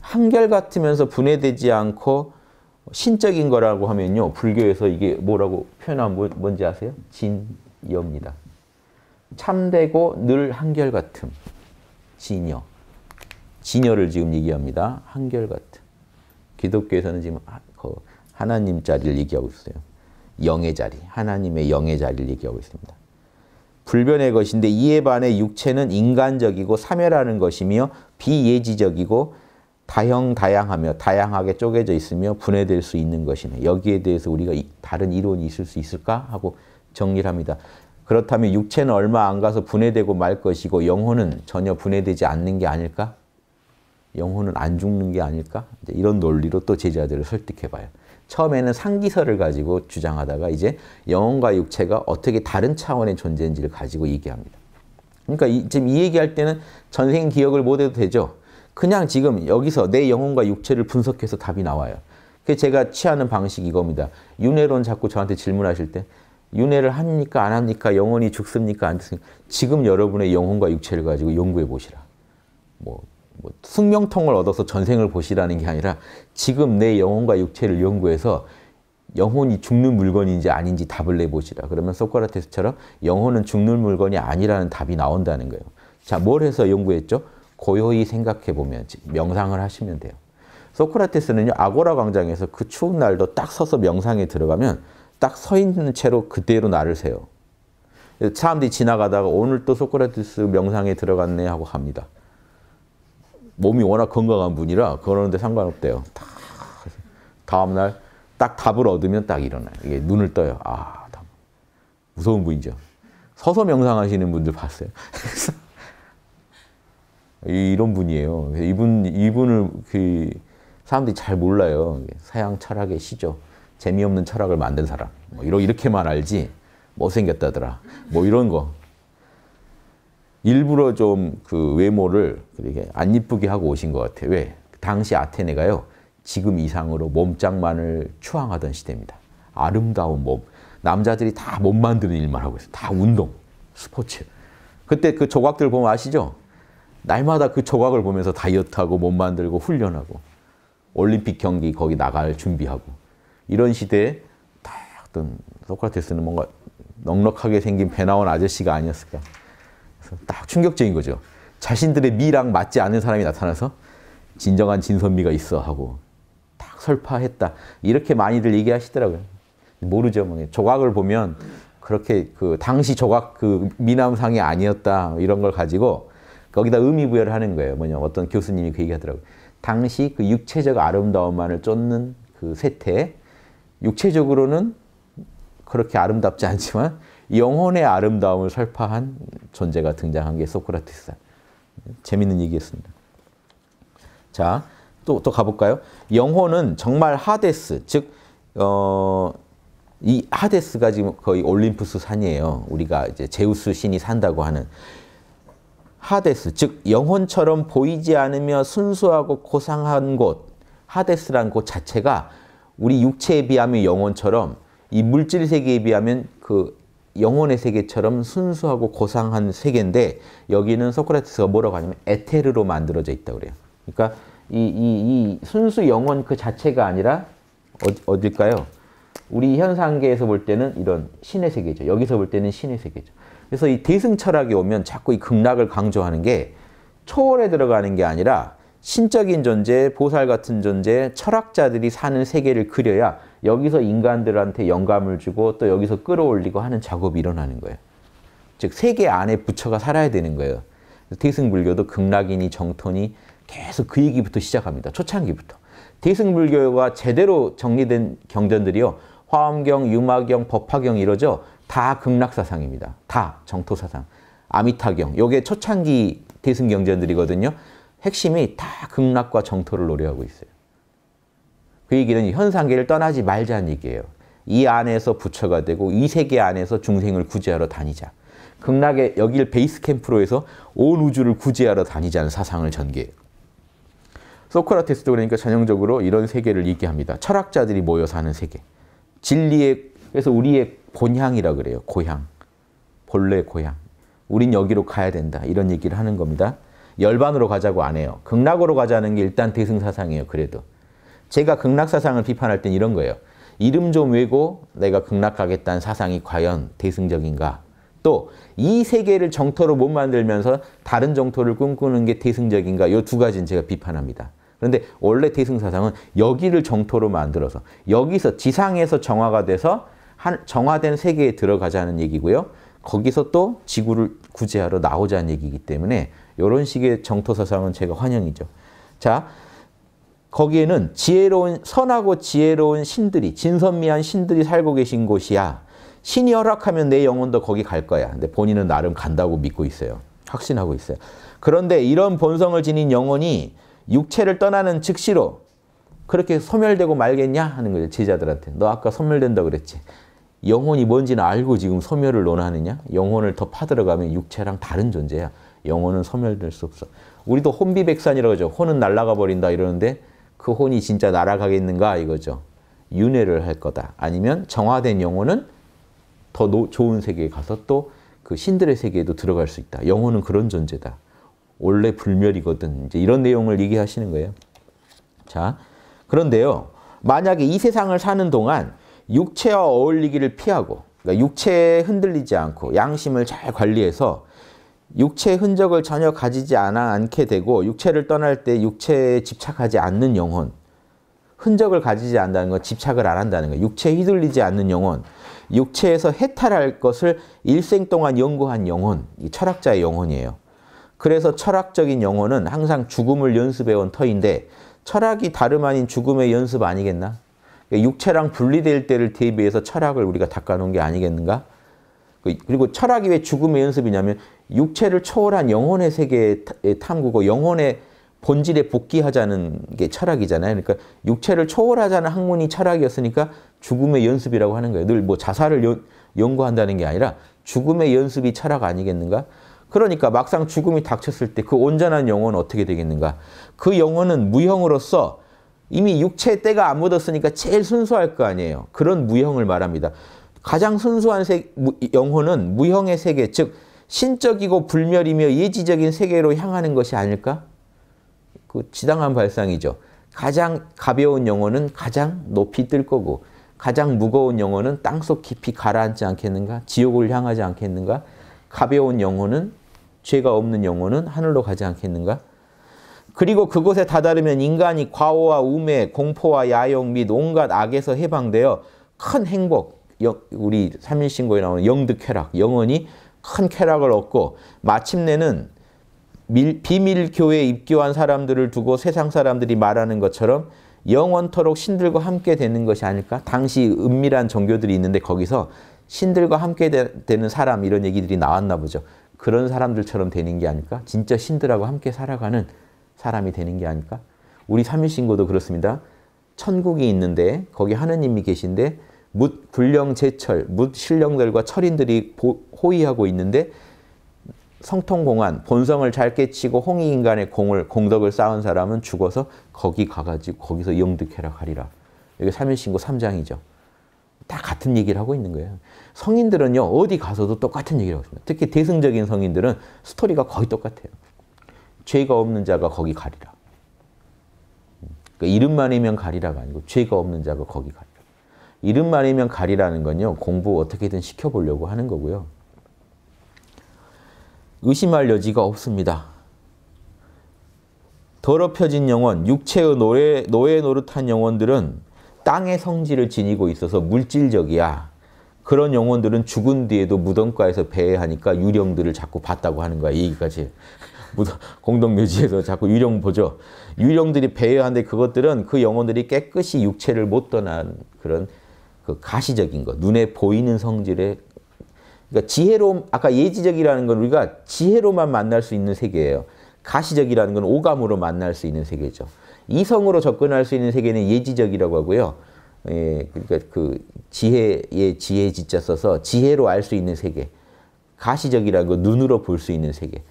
한결같으면서 분해되지 않고 신적인 거라고 하면요. 불교에서 이게 뭐라고 표현하면 뭐, 뭔지 아세요? 진여입니다. 참되고 늘 한결같음. 진여. 진여를 지금 얘기합니다. 한결같음. 기독교에서는 지금 그 하나님 자리를 얘기하고 있어요. 영의 자리, 하나님의 영의 자리를 얘기하고 있습니다. 불변의 것인데 이에 반해 육체는 인간적이고 사멸하는 것이며 비예지적이고 다형다양하며 다양하게 쪼개져 있으며 분해될 수 있는 것이네. 여기에 대해서 우리가 다른 이론이 있을 수 있을까? 하고 정리를 합니다. 그렇다면 육체는 얼마 안 가서 분해되고 말 것이고 영혼은 전혀 분해되지 않는 게 아닐까? 영혼은 안 죽는 게 아닐까? 이런 논리로 또 제자들을 설득해봐요. 처음에는 상기설을 가지고 주장하다가 이제 영혼과 육체가 어떻게 다른 차원의 존재인지를 가지고 얘기합니다. 그러니까 이, 지금 이 얘기할 때는 전생 기억을 못해도 되죠. 그냥 지금 여기서 내 영혼과 육체를 분석해서 답이 나와요. 그 제가 취하는 방식이 겁니다 윤회론 자꾸 저한테 질문하실 때 윤회를 합니까 안 합니까 영혼이 죽습니까 안 죽습니까 지금 여러분의 영혼과 육체를 가지고 연구해 보시라. 뭐, 뭐 숙명통을 얻어서 전생을 보시라는 게 아니라 지금 내 영혼과 육체를 연구해서 영혼이 죽는 물건인지 아닌지 답을 내보시라. 그러면 소크라테스처럼 영혼은 죽는 물건이 아니라는 답이 나온다는 거예요. 자, 뭘 해서 연구했죠? 고요히 생각해 보면 명상을 하시면 돼요. 소크라테스는요 아고라 광장에서 그 추운 날도 딱 서서 명상에 들어가면 딱 서 있는 채로 그대로 나를 세요. 사람들이 지나가다가 오늘 또 소크라테스 명상에 들어갔네 하고 갑니다. 몸이 워낙 건강한 분이라 그러는데 상관없대요. 다음날 딱 답을 얻으면 딱 일어나요. 이게 눈을 떠요. 아, 무서운 분이죠. 서서 명상하시는 분들 봤어요. 이런 분이에요. 이분 이분을 그 사람들이 잘 몰라요. 서양 철학의 시조 재미없는 철학을 만든 사람 뭐 이러 이렇게만 알지 못생겼다더라 뭐, 뭐 이런 거 일부러 좀 그 외모를 그렇게 안 이쁘게 하고 오신 것 같아요. 왜 그 당시 아테네가요 지금 이상으로 몸짱만을 추앙하던 시대입니다. 아름다운 몸 남자들이 다 몸 만드는 일만 하고 있어요. 다 운동 스포츠 그때 그 조각들 보면 아시죠? 날마다 그 조각을 보면서 다이어트하고 몸 만들고 훈련하고 올림픽 경기 거기 나갈 준비하고 이런 시대에 다 어떤 소크라테스는 뭔가 넉넉하게 생긴 배 나온 아저씨가 아니었을까. 그래서 딱 충격적인 거죠. 자신들의 미랑 맞지 않는 사람이 나타나서 진정한 진선미가 있어 하고 딱 설파했다. 이렇게 많이들 얘기하시더라고요. 모르죠. 뭐. 조각을 보면 그렇게 그 당시 조각 그 미남상이 아니었다 이런 걸 가지고 거기다 의미 부여를 하는 거예요. 뭐냐 어떤 교수님이 그 얘기하더라고요. 당시 그 육체적 아름다움만을 쫓는 그 세태, 육체적으로는 그렇게 아름답지 않지만 영혼의 아름다움을 설파한 존재가 등장한 게 소크라테스다. 재밌는 얘기였습니다. 자, 또, 또 가볼까요? 영혼은 정말 하데스, 즉, 어, 이 하데스가 지금 거의 올림푸스 산이에요. 우리가 이제 제우스 신이 산다고 하는 하데스, 즉 영혼처럼 보이지 않으며 순수하고 고상한 곳, 하데스란 곳 자체가 우리 육체에 비하면 영혼처럼 이 물질 세계에 비하면 그 영혼의 세계처럼 순수하고 고상한 세계인데 여기는 소크라테스가 뭐라고 하냐면 에테르로 만들어져 있다 그래요. 그러니까 이, 이, 이 순수 영혼 그 자체가 아니라 어, 딜까요 우리 현상계에서 볼 때는 이런 신의 세계죠. 여기서 볼 때는 신의 세계죠. 그래서 이 대승 철학이 오면 자꾸 이 극락을 강조하는 게 초월에 들어가는 게 아니라 신적인 존재, 보살 같은 존재, 철학자들이 사는 세계를 그려야 여기서 인간들한테 영감을 주고 또 여기서 끌어올리고 하는 작업이 일어나는 거예요. 즉 세계 안에 부처가 살아야 되는 거예요. 대승불교도 극락이니 정토니 계속 그 얘기부터 시작합니다. 초창기부터. 대승불교가 제대로 정리된 경전들이요. 화엄경, 유마경, 법화경 이러죠. 다 극락사상입니다. 다 정토사상. 아미타경. 요게 초창기 대승경전들이거든요. 핵심이 다 극락과 정토를 노래하고 있어요. 그 얘기는 현상계를 떠나지 말자는 얘기예요. 이 안에서 부처가 되고 이 세계 안에서 중생을 구제하러 다니자. 극락의 여길 베이스 캠프로 해서 온 우주를 구제하러 다니자는 사상을 전개해요. 소크라테스도 그러니까 전형적으로 이런 세계를 얘기합니다. 철학자들이 모여서 는 세계. 진리에 그래서 우리의 본향이라 그래요. 고향. 본래 고향. 우린 여기로 가야 된다. 이런 얘기를 하는 겁니다. 열반으로 가자고 안 해요. 극락으로 가자는 게 일단 대승사상이에요. 그래도. 제가 극락사상을 비판할 땐 이런 거예요. 이름 좀 외고 내가 극락 가겠다는 사상이 과연 대승적인가? 또 이 세계를 정토로 못 만들면서 다른 정토를 꿈꾸는 게 대승적인가? 이 두 가지는 제가 비판합니다. 그런데 원래 대승사상은 여기를 정토로 만들어서 여기서 지상에서 정화가 돼서 정화된 세계에 들어가자는 얘기고요. 거기서 또 지구를 구제하러 나오자는 얘기이기 때문에 이런 식의 정토 사상은 제가 환영이죠. 자, 거기에는 지혜로운 선하고 지혜로운 신들이 진선미한 신들이 살고 계신 곳이야. 신이 허락하면 내 영혼도 거기 갈 거야. 근데 본인은 나름 간다고 믿고 있어요. 확신하고 있어요. 그런데 이런 본성을 지닌 영혼이 육체를 떠나는 즉시로 그렇게 소멸되고 말겠냐 하는 거죠. 제자들한테. 너 아까 소멸된다 그랬지. 영혼이 뭔지는 알고 지금 소멸을 논하느냐? 영혼을 더 파들어가면 육체랑 다른 존재야. 영혼은 소멸될 수 없어. 우리도 혼비백산이라고 하죠. 혼은 날아가 버린다 이러는데 그 혼이 진짜 날아가겠는가 이거죠. 윤회를 할 거다. 아니면 정화된 영혼은 더 노, 좋은 세계에 가서 또 그 신들의 세계에도 들어갈 수 있다. 영혼은 그런 존재다. 원래 불멸이거든. 이제 이런 내용을 얘기하시는 거예요. 자, 그런데요. 만약에 이 세상을 사는 동안 육체와 어울리기를 피하고 그러니까 육체에 흔들리지 않고 양심을 잘 관리해서 육체의 흔적을 전혀 가지지 않아 않게 되고 육체를 떠날 때 육체에 집착하지 않는 영혼 흔적을 가지지 않는다는 건 집착을 안 한다는 거 육체에 휘둘리지 않는 영혼 육체에서 해탈할 것을 일생 동안 연구한 영혼 이 철학자의 영혼이에요. 그래서 철학적인 영혼은 항상 죽음을 연습해온 터인데 철학이 다름 아닌 죽음의 연습 아니겠나? 그러니까 육체랑 분리될 때를 대비해서 철학을 우리가 닦아놓은 게 아니겠는가? 그, 그리고 철학이 왜 죽음의 연습이냐면 육체를 초월한 영혼의 세계의 탐구고 영혼의 본질에 복귀하자는 게 철학이잖아요. 그러니까 육체를 초월하자는 학문이 철학이었으니까 죽음의 연습이라고 하는 거예요. 늘 뭐 자살을 연, 연구한다는 게 아니라 죽음의 연습이 철학 아니겠는가? 그러니까 막상 죽음이 닥쳤을 때 그 온전한 영혼은 어떻게 되겠는가? 그 영혼은 무형으로서 이미 육체에 때가 안 묻었으니까 제일 순수할 거 아니에요. 그런 무형을 말합니다. 가장 순수한 세, 무, 영혼은 무형의 세계, 즉 신적이고 불멸이며 예지적인 세계로 향하는 것이 아닐까? 그 지당한 발상이죠. 가장 가벼운 영혼은 가장 높이 뜰 거고 가장 무거운 영혼은 땅속 깊이 가라앉지 않겠는가? 지옥을 향하지 않겠는가? 가벼운 영혼은 죄가 없는 영혼은 하늘로 가지 않겠는가? 그리고 그곳에 다다르면 인간이 과오와 우매, 공포와 야욕 및 온갖 악에서 해방되어 큰 행복, 우리 삼일신고에 나오는 영득 쾌락, 영원히 큰 쾌락을 얻고 마침내는 비밀 교회에 입교한 사람들을 두고 세상 사람들이 말하는 것처럼 영원토록 신들과 함께 되는 것이 아닐까? 당시 은밀한 종교들이 있는데 거기서 신들과 함께 되, 는 사람 이런 얘기들이 나왔나 보죠. 그런 사람들처럼 되는 게 아닐까? 진짜 신들하고 함께 살아가는 사람이 되는 게 아닐까? 우리 삼일신고도 그렇습니다. 천국이 있는데 거기 하느님이 계신데 묻 불령 제철, 묻 신령들과 철인들이 호위하고 있는데 성통공안, 본성을 잘 깨치고 홍의인간의 공을, 공덕을 쌓은 사람은 죽어서 거기 가가지고 거기서 영득해라 가리라. 이게 삼일신고 3장이죠. 다 같은 얘기를 하고 있는 거예요. 성인들은요, 어디 가서도 똑같은 얘기를 하고 있습니다. 특히 대승적인 성인들은 스토리가 거의 똑같아요. 죄가 없는 자가 거기 가리라. 그러니까 이름만이면 가리라가 아니고 죄가 없는 자가 거기 가리라. 이름만이면 가리라는 건요. 공부 어떻게든 시켜보려고 하는 거고요. 의심할 여지가 없습니다. 더럽혀진 영혼, 육체의 노예, 노예 노릇한 영혼들은 땅의 성질을 지니고 있어서 물질적이야. 그런 영혼들은 죽은 뒤에도 무덤가에서 배회하니까 유령들을 자꾸 봤다고 하는 거야. 얘기까지. 공동묘지에서 자꾸 유령 보죠. 유령들이 배회하데 그것들은 그 영혼들이 깨끗이 육체를 못 떠난 그런 그 가시적인 것, 눈에 보이는 성질의 그러니까 지혜로 아까 예지적이라는 건 우리가 지혜로만 만날 수 있는 세계예요. 가시적이라는 건 오감으로 만날 수 있는 세계죠. 이성으로 접근할 수 있는 세계는 예지적이라고 하고요. 예, 그러니까 그 지혜의 지혜 지자 써서 지혜로 알 수 있는 세계. 가시적이라는 건 눈으로 볼 수 있는 세계.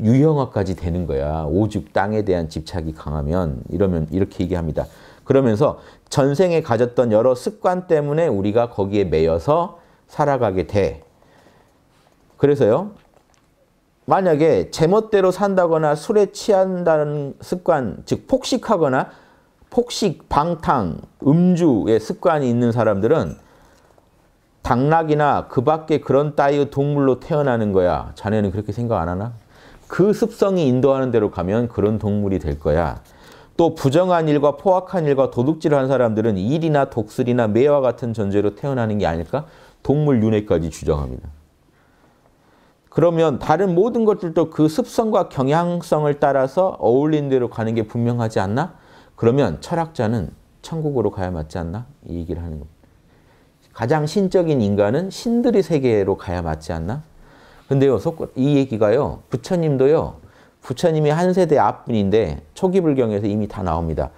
유형화까지 되는 거야. 오직 땅에 대한 집착이 강하면 이러면 이렇게 얘기합니다. 그러면서 전생에 가졌던 여러 습관 때문에 우리가 거기에 매여서 살아가게 돼. 그래서요. 만약에 제멋대로 산다거나 술에 취한다는 습관, 즉 폭식하거나 폭식, 방탕, 음주의 습관이 있는 사람들은 당락이나 그 밖에 그런 따위의 동물로 태어나는 거야. 자네는 그렇게 생각 안 하나? 그 습성이 인도하는 대로 가면 그런 동물이 될 거야. 또 부정한 일과 포악한 일과 도둑질한 사람들은 일이나 독슬이나 매와 같은 존재로 태어나는 게 아닐까? 동물 윤회까지 주장합니다. 그러면 다른 모든 것들도 그 습성과 경향성을 따라서 어울린 대로 가는 게 분명하지 않나? 그러면 철학자는 천국으로 가야 맞지 않나? 이 얘기를 하는 겁니다. 가장 신적인 인간은 신들의 세계로 가야 맞지 않나? 근데요, 이 얘기가요, 부처님도요, 부처님이 한 세대 앞분인데 초기 불경에서 이미 다 나옵니다.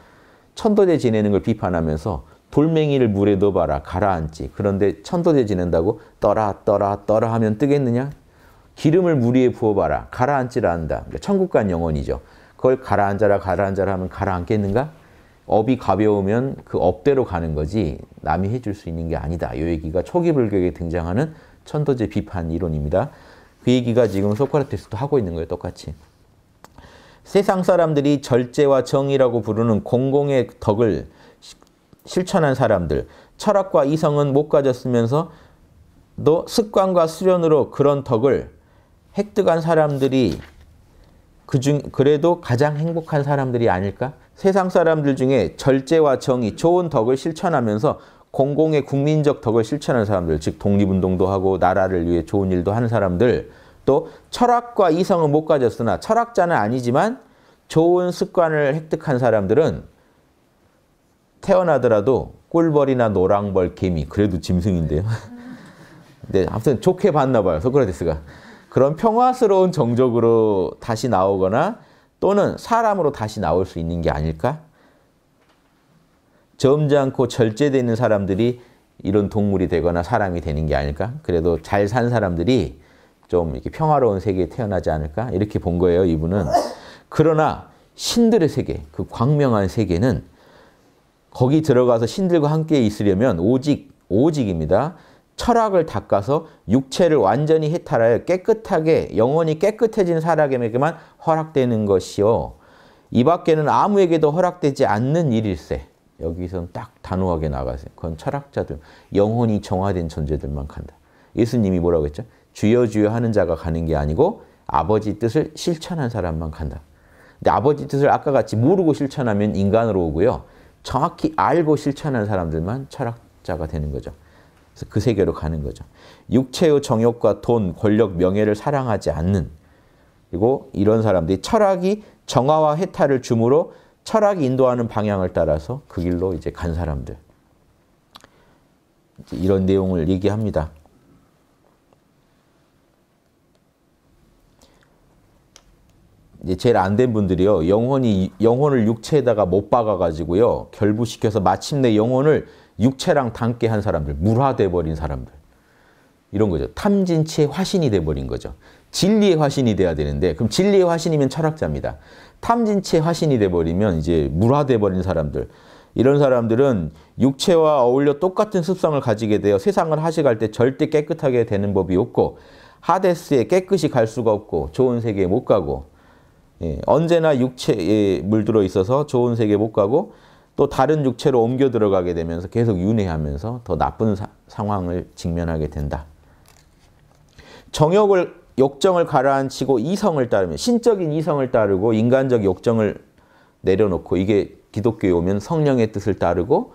천도제 지내는 걸 비판하면서 돌멩이를 물에 넣어봐라 가라앉지. 그런데 천도제 지낸다고 떠라 떠라 떠라 하면 뜨겠느냐? 기름을 물 위에 부어봐라 가라앉지라 한다. 그러니까 천국 간 영혼이죠. 그걸 가라앉아라 가라앉아라 하면 가라앉겠는가? 업이 가벼우면 그 업대로 가는 거지 남이 해줄 수 있는 게 아니다. 이 얘기가 초기 불경에 등장하는 천도제 비판 이론입니다. 그 얘기가 지금 소크라테스도 하고 있는 거예요. 똑같이. 세상 사람들이 절제와 정의라고 부르는 공공의 덕을 실천한 사람들, 철학과 이성은 못 가졌으면서 너 습관과 수련으로 그런 덕을 획득한 사람들이 그중 그래도 가장 행복한 사람들이 아닐까? 세상 사람들 중에 절제와 정의, 좋은 덕을 실천하면서 공공의 국민적 덕을 실천하는 사람들, 즉 독립운동도 하고 나라를 위해 좋은 일도 하는 사람들 또 철학과 이성은 못 가졌으나 철학자는 아니지만 좋은 습관을 획득한 사람들은 태어나더라도 꿀벌이나 노랑벌, 개미 그래도 짐승인데요. 근 아무튼 좋게 봤나 봐요. 소크라테스가. 그런 평화스러운 정적으로 다시 나오거나 또는 사람으로 다시 나올 수 있는 게 아닐까? 점잖고 절제되는 사람들이 이런 동물이 되거나 사람이 되는 게 아닐까? 그래도 잘 산 사람들이 좀 이렇게 평화로운 세계에 태어나지 않을까 이렇게 본 거예요. 이분은 그러나 신들의 세계, 그 광명한 세계는 거기 들어가서 신들과 함께 있으려면 오직 오직입니다. 철학을 닦아서 육체를 완전히 해탈하여 깨끗하게 영원히 깨끗해진 사람에게만 허락되는 것이요. 이 밖에는 아무에게도 허락되지 않는 일일세. 여기서는 딱 단호하게 나가세요. 그건 철학자들, 영혼이 정화된 존재들만 간다. 예수님이 뭐라고 했죠? 주여 주여 하는 자가 가는 게 아니고 아버지 뜻을 실천한 사람만 간다. 근데 아버지 뜻을 아까 같이 모르고 실천하면 인간으로 오고요. 정확히 알고 실천한 사람들만 철학자가 되는 거죠. 그래서 그 세계로 가는 거죠. 육체의 정욕과 돈, 권력, 명예를 사랑하지 않는 그리고 이런 사람들이 철학이 정화와 해탈을 주므로 철학이 인도하는 방향을 따라서 그 길로 이제 간 사람들. 이제 이런 내용을 얘기합니다. 이제 제일 안 된 분들이요. 영혼이 영혼을 육체에다가 못 박아 가지고요. 결부시켜서 마침내 영혼을 육체랑 닮게 한 사람들, 물화돼 버린 사람들. 이런 거죠. 탐진치의 화신이 돼 버린 거죠. 진리의 화신이 돼야 되는데 그럼 진리의 화신이면 철학자입니다. 탐진치의 화신이 돼 버리면 이제 물화돼 버린 사람들. 이런 사람들은 육체와 어울려 똑같은 습성을 가지게 되어 세상을 하시갈 때 절대 깨끗하게 되는 법이 없고 하데스에 깨끗이 갈 수가 없고 좋은 세계에 못 가고 예, 언제나 육체에 물들어 있어서 좋은 세계 못 가고 또 다른 육체로 옮겨 들어가게 되면서 계속 윤회하면서 더 나쁜 사, 상황을 직면하게 된다. 정욕을 욕정을 가라앉히고 이성을 따르면 신적인 이성을 따르고 인간적 욕정을 내려놓고 이게 기독교에 오면 성령의 뜻을 따르고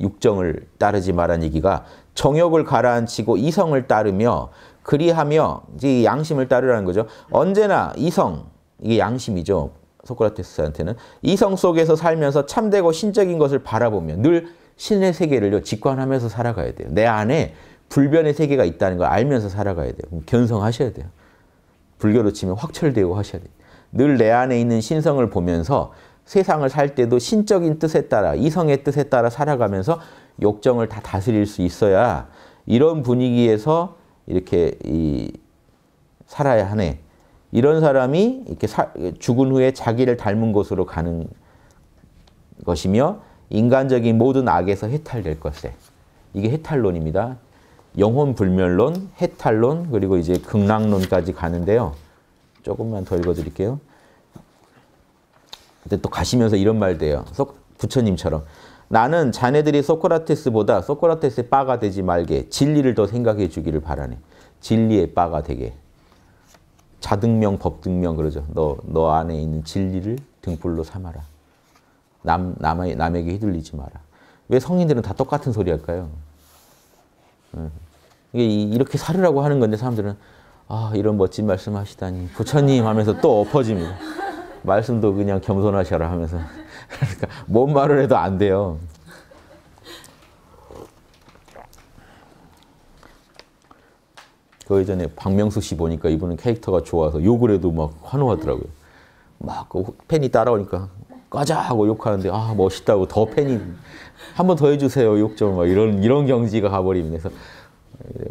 육정을 따르지 말란 얘기가 정욕을 가라앉히고 이성을 따르며 그리하며 이 양심을 따르라는 거죠. 언제나 이성, 이게 양심이죠. 소크라테스한테는 이성 속에서 살면서 참되고 신적인 것을 바라보며 늘 신의 세계를요 직관하면서 살아가야 돼요. 내 안에 불변의 세계가 있다는 걸 알면서 살아가야 돼요. 견성하셔야 돼요. 불교로 치면 확철되고 하셔야 돼요. 늘 내 안에 있는 신성을 보면서 세상을 살 때도 신적인 뜻에 따라 이성의 뜻에 따라 살아가면서 욕정을 다 다스릴 수 있어야 이런 분위기에서 이렇게 이 살아야 하네. 이런 사람이 이렇게 사, 죽은 후에 자기를 닮은 곳으로 가는 것이며 인간적인 모든 악에서 해탈될 것에 이게 해탈론입니다. 영혼 불멸론, 해탈론, 그리고 이제 극락론까지 가는데요. 조금만 더 읽어드릴게요. 근데 또 가시면서 이런 말 돼요. 부처님처럼 나는 자네들이 소크라테스보다 소크라테스의 빠가 되지 말게 진리를 더 생각해 주기를 바라네. 진리의 빠가 되게. 자등명, 법등명 그러죠. 너, 너 안에 있는 진리를 등불로 삼아라. 남, 남, 남에게 휘둘리지 마라. 왜 성인들은 다 똑같은 소리 할까요? 음. 이게 이렇게 살으라고 하는 건데 사람들은 아 이런 멋진 말씀 하시다니 부처님 하면서 또 엎어집니다. 말씀도 그냥 겸손하셔라 하면서 그러니까 뭔 말을 해도 안 돼요. 그 예전에 박명숙씨 보니까 이분은 캐릭터가 좋아서 욕을 해도 막 환호하더라고요. 막 그 팬이 따라오니까 꺼져 하고 욕하는데 아 멋있다고 더 팬이 한 번 더 해주세요 욕 좀 막 이런 이런 경지가 가버리면서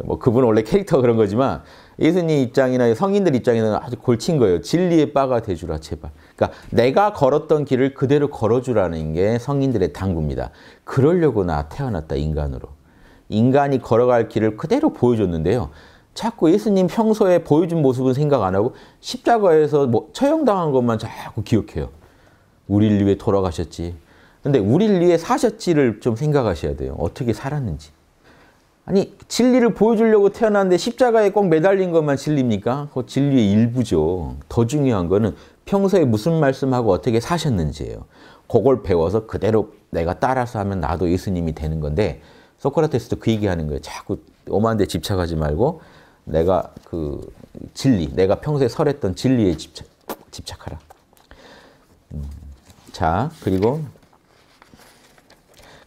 뭐 그분 원래 캐릭터 그런 거지만 예수님 입장이나 성인들 입장에는 아주 골친 거예요. 진리의 바가 되주라 제발. 그러니까 내가 걸었던 길을 그대로 걸어주라는 게 성인들의 당구입니다. 그러려고 나 태어났다 인간으로. 인간이 걸어갈 길을 그대로 보여줬는데요. 자꾸 예수님 평소에 보여준 모습은 생각 안 하고 십자가에서 뭐 처형당한 것만 자꾸 기억해요. 우리를 위해 돌아가셨지. 근데 우리를 위해 사셨지를 좀 생각하셔야 돼요. 어떻게 살았는지. 아니 진리를 보여주려고 태어났는데 십자가에 꼭 매달린 것만 진리입니까? 그 진리의 일부죠. 더 중요한 거는 평소에 무슨 말씀하고 어떻게 사셨는지예요. 그걸 배워서 그대로 내가 따라서 하면 나도 예수님이 되는 건데 소크라테스도 그 얘기하는 거예요. 자꾸 오만데 집착하지 말고 내가 그 진리, 내가 평소에 설했던 진리에 집착, 집착하라. 음, 자, 그리고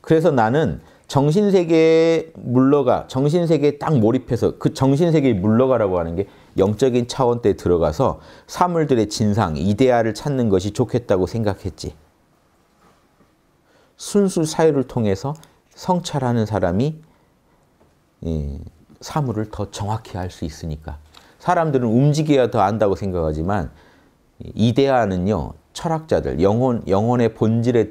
그래서 나는 정신세계에 물러가, 정신세계에 딱 몰입해서 그 정신세계에 물러가라고 하는 게 영적인 차원대에 들어가서 사물들의 진상, 이데아를 찾는 것이 좋겠다고 생각했지. 순수 사유를 통해서 성찰하는 사람이 예, 사물을 더 정확히 알 수 있으니까. 사람들은 움직여야 더 안다고 생각하지만 이데아는요 철학자들 영혼 영혼의 본질의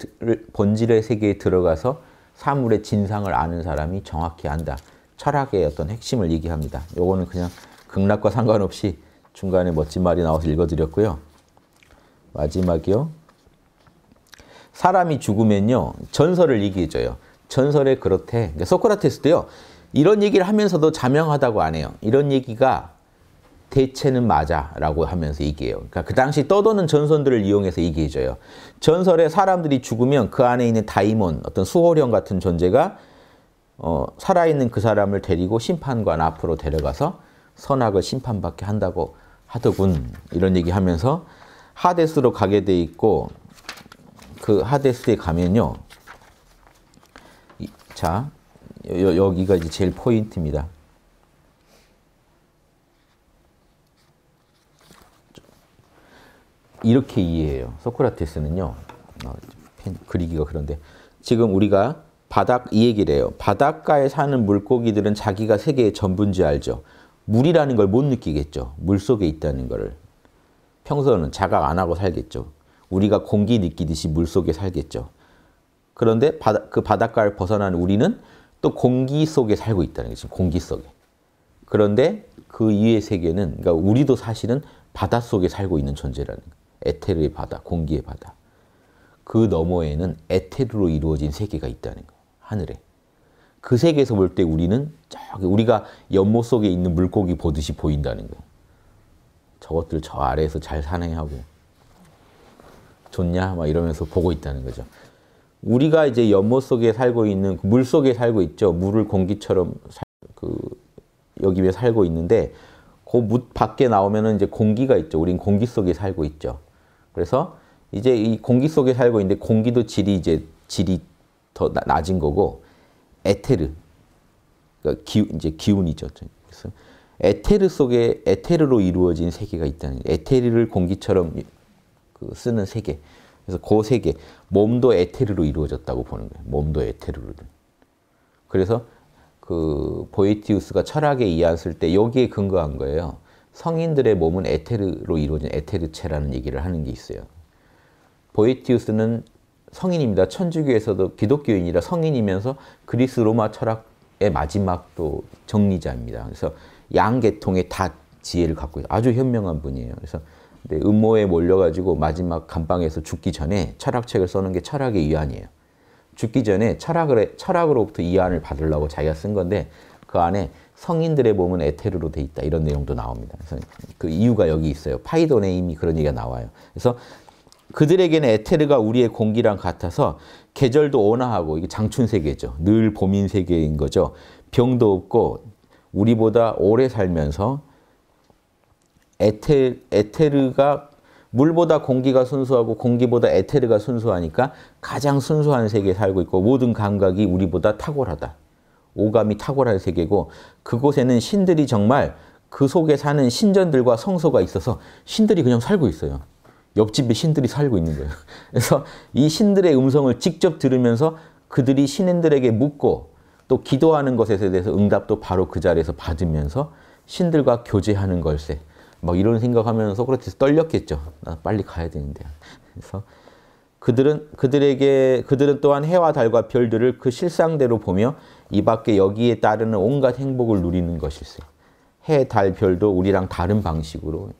본질의 세계에 들어가서 사물의 진상을 아는 사람이 정확히 안다. 철학의 어떤 핵심을 얘기합니다. 요거는 그냥 극락과 상관없이 중간에 멋진 말이 나와서 읽어드렸고요. 마지막이요. 사람이 죽으면요 전설을 얘기해줘요. 전설에 그렇대. 그러니까 소크라테스도요 이런 얘기를 하면서도 자명하다고 안 해요. 이런 얘기가 대체는 맞아라고 하면서 얘기해요. 그러니까 그 당시 떠도는 전선들을 이용해서 얘기해줘요. 전설에 사람들이 죽으면 그 안에 있는 다이몬, 어떤 수호령 같은 존재가 어, 살아있는 그 사람을 데리고 심판관 앞으로 데려가서 선악을 심판받게 한다고 하더군. 이런 얘기하면서 하데스로 가게 돼 있고 그 하데스에 가면요. 자, 여, 기가 이제 제일 포인트입니다. 이렇게 이해해요. 소크라테스는요. 어, 그리기가 그런데 지금 우리가 바닥 이 얘기를 해요. 바닷가에 사는 물고기들은 자기가 세계의 전부인지 알죠. 물이라는 걸 못 느끼겠죠. 물 속에 있다는 거 평소는 자각 안 하고 살겠죠. 우리가 공기 느끼듯이 물 속에 살겠죠. 그런데 바다, 그 바닷가를 벗어난 우리는 또 공기 속에 살고 있다는 게지 공기 속에. 그런데 그 이외의 세계는 그러니까 우리도 사실은 바다 속에 살고 있는 존재라는 거예요. 에테르의 바다, 공기의 바다. 그 너머에는 에테르로 이루어진 세계가 있다는 거예요. 하늘에. 그 세계에서 볼 때 우리는 저기 우리가 연못 속에 있는 물고기 보듯이 보인다는 거예요. 저것들 저 아래에서 잘 산행하고 좋냐 막 이러면서 보고 있다는 거죠. 우리가 이제 연못 속에 살고 있는 그 물 속에 살고 있죠. 물을 공기처럼 살, 그 여기에 살고 있는데 그물 밖에 나오면은 이제 공기가 있죠. 우린 공기 속에 살고 있죠. 그래서 이제 이 공기 속에 살고 있는데 공기도 질이 이제 질이 더 낮은 거고 에테르 그러니까 기, 이제 기운이죠. 그래서 에테르 속에 에테르로 이루어진 세계가 있다는 거예요. 에테르를 공기처럼 그 쓰는 세계. 그래서 그 세계. 몸도 에테르로 이루어졌다고 보는 거예요. 몸도 에테르로. 그래서 그 보이티우스가 철학에 이해했때 여기에 근거한 거예요. 성인들의 몸은 에테르로 이루어진 에테르체라는 얘기를 하는 게 있어요. 보이티우스는 성인입니다. 천주교에서도 기독교인이라 성인이면서 그리스 로마 철학의 마지막 또 정리자입니다. 그래서 양계통의 다 지혜를 갖고 있어요. 아주 현명한 분이에요. 그래서 근데 네, 음모에 몰려가지고 마지막 감방에서 죽기 전에 철학책을 써는 게 철학의 이안이에요. 죽기 전에 철학을, 철학으로부터 이안을 받으려고 자기가 쓴 건데 그 안에 성인들의 몸은 에테르로 돼 있다 이런 내용도 나옵니다. 그래서 그 이유가 여기 있어요. 파이돈의 이미 그런 얘기가 나와요. 그래서 그들에게는 에테르가 우리의 공기랑 같아서 계절도 온화하고 이게 장춘 세계죠. 늘 봄인 세계인 거죠. 병도 없고 우리보다 오래 살면서 에테, 에테르가 물보다 공기가 순수하고 공기보다 에테르가 순수하니까 가장 순수한 세계에 살고 있고 모든 감각이 우리보다 탁월하다. 오감이 탁월한 세계고 그곳에는 신들이 정말 그 속에 사는 신전들과 성소가 있어서 신들이 그냥 살고 있어요. 옆집에 신들이 살고 있는 거예요. 그래서 이 신들의 음성을 직접 들으면서 그들이 신인들에게 묻고 또 기도하는 것에 대해서 응답도 바로 그 자리에서 받으면서 신들과 교제하는 걸세. 막 이런 생각하면 소크라테스 떨렸겠죠. 나 빨리 가야 되는데. 그래서 그들은 그들에게 그들은 또한 해와 달과 별들을 그 실상대로 보며 이 밖에 여기에 따르는 온갖 행복을 누리는 것일세. 해, 달, 별도 우리랑 다른 방식으로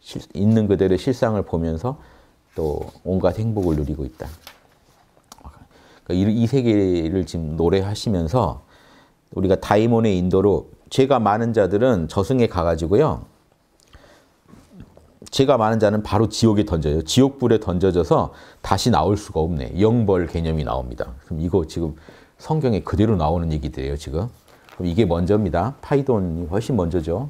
실, 있는 그대로 실상을 보면서 또 온갖 행복을 누리고 있다. 그러니까 이, 이 세계를 지금 노래하시면서 우리가 다이몬의 인도로 죄가 많은 자들은 저승에 가가지고요. 죄가 많은 자는 바로 지옥에 던져요. 지옥불에 던져져서 다시 나올 수가 없네. 영벌 개념이 나옵니다. 그럼 이거 지금 성경에 그대로 나오는 얘기들이에요, 지금. 그럼 이게 먼저입니다. 파이돈이 훨씬 먼저죠.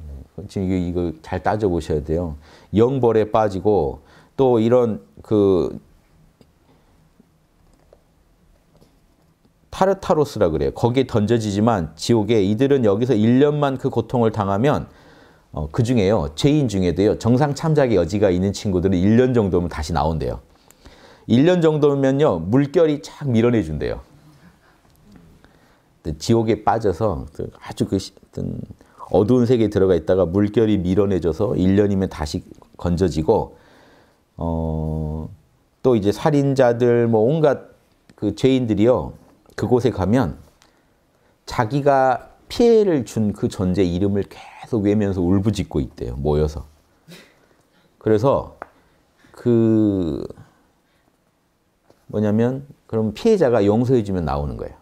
음, 지금 이거, 이거 잘 따져보셔야 돼요. 영벌에 빠지고 또 이런 그 타르타로스라 그래요. 거기에 던져지지만 지옥에 이들은 여기서 1년만 그 고통을 당하면 어, 그 중에요. 죄인 중에도요. 정상 참작의 여지가 있는 친구들은 1년 정도면 다시 나온대요. 1년 정도면요. 물결이 착 밀어내준대요. 지옥에 빠져서 그 아주 그, 그 어두운 세계에 들어가 있다가 물결이 밀어내져서 1년이면 다시 건져지고 어, 또 이제 살인자들 뭐 온갖 그 죄인들이요. 그곳에 가면 자기가 피해를 준 그 존재 이름을 계속 외면서 울부짖고 있대요. 모여서. 그래서 그 뭐냐면 그럼 피해자가 용서해주면 나오는 거예요.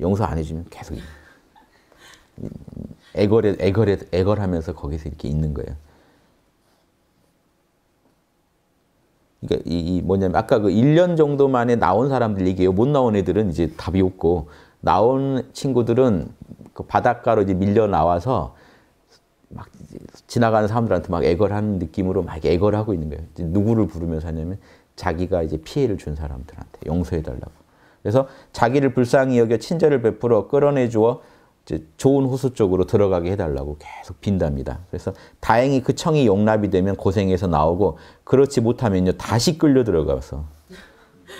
용서 안 해주면 계속 애걸애 걸애 애걸하면서 거기서 이렇게 있는 거예요. 그러니까 이, 뭐냐면 아까 그 1년 정도 만에 나온 사람들 얘기예요. 못 나온 애들은 이제 답이 없고 나온 친구들은 그 바닷가로 이제 밀려 나와서 막 지나가는 사람들한테 막 애걸하는 느낌으로 막 애걸하고 있는 거예요. 누구를 부르면서 하냐면 자기가 이제 피해를 준 사람들한테 용서해달라고. 그래서 자기를 불쌍히 여겨 친절을 베풀어 끌어내 주어 좋은 호수 쪽으로 들어가게 해달라고 계속 빈답니다. 그래서 다행히 그 청이 용납이 되면 고생해서 나오고 그렇지 못하면요 다시 끌려 들어가서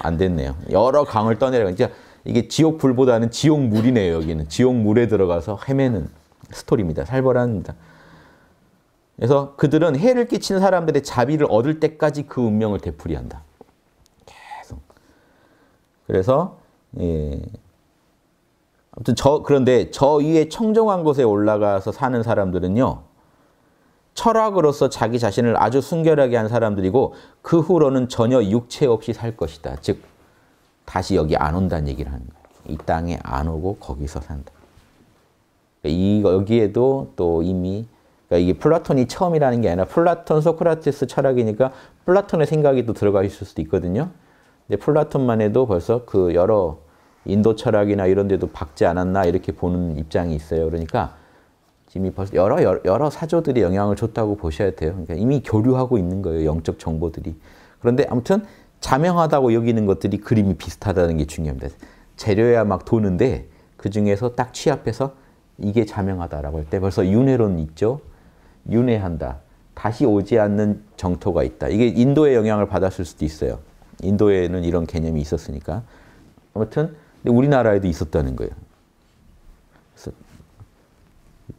안 됐네요. 여러 강을 떠내려 이제 그러니까 이게 지옥 불보다는 지옥 물이네요 여기는 지옥 물에 들어가서 헤매는 스토리입니다. 살벌합니다. 그래서 그들은 해를 끼치는 사람들의 자비를 얻을 때까지 그 운명을 되풀이한다. 계속. 그래서 예, 아무튼 저 그런데 저 위에 청정한 곳에 올라가서 사는 사람들은요. 철학으로서 자기 자신을 아주 순결하게 한 사람들이고 그 후로는 전혀 육체 없이 살 것이다. 즉 다시 여기 안 온다는 얘기를 하는 거예요. 이 땅에 안 오고 거기서 산다. 그러니까 이 여기에도 또 이미 그러니까 이게 플라톤이 처음이라는 게 아니라 플라톤, 소크라테스 철학이니까 플라톤의 생각이 또 들어가 있을 수도 있거든요. 근데 플라톤만 해도 벌써 그 여러 인도 철학이나 이런 데도 박지 않았나 이렇게 보는 입장이 있어요. 그러니까 이미 벌써 여러, 여러, 여러 사조들이 영향을 줬다고 보셔야 돼요. 그러니까 이미 교류하고 있는 거예요. 영적 정보들이. 그런데 아무튼 자명하다고 여기는 것들이 그림이 비슷하다는 게 중요합니다. 재료야 막 도는데 그 중에서 딱 취합해서 이게 자명하다라고 할 때 벌써 윤회론 있죠. 윤회한다. 다시 오지 않는 정토가 있다. 이게 인도의 영향을 받았을 수도 있어요. 인도에는 이런 개념이 있었으니까. 아무튼 우리나라에도 있었다는 거예요.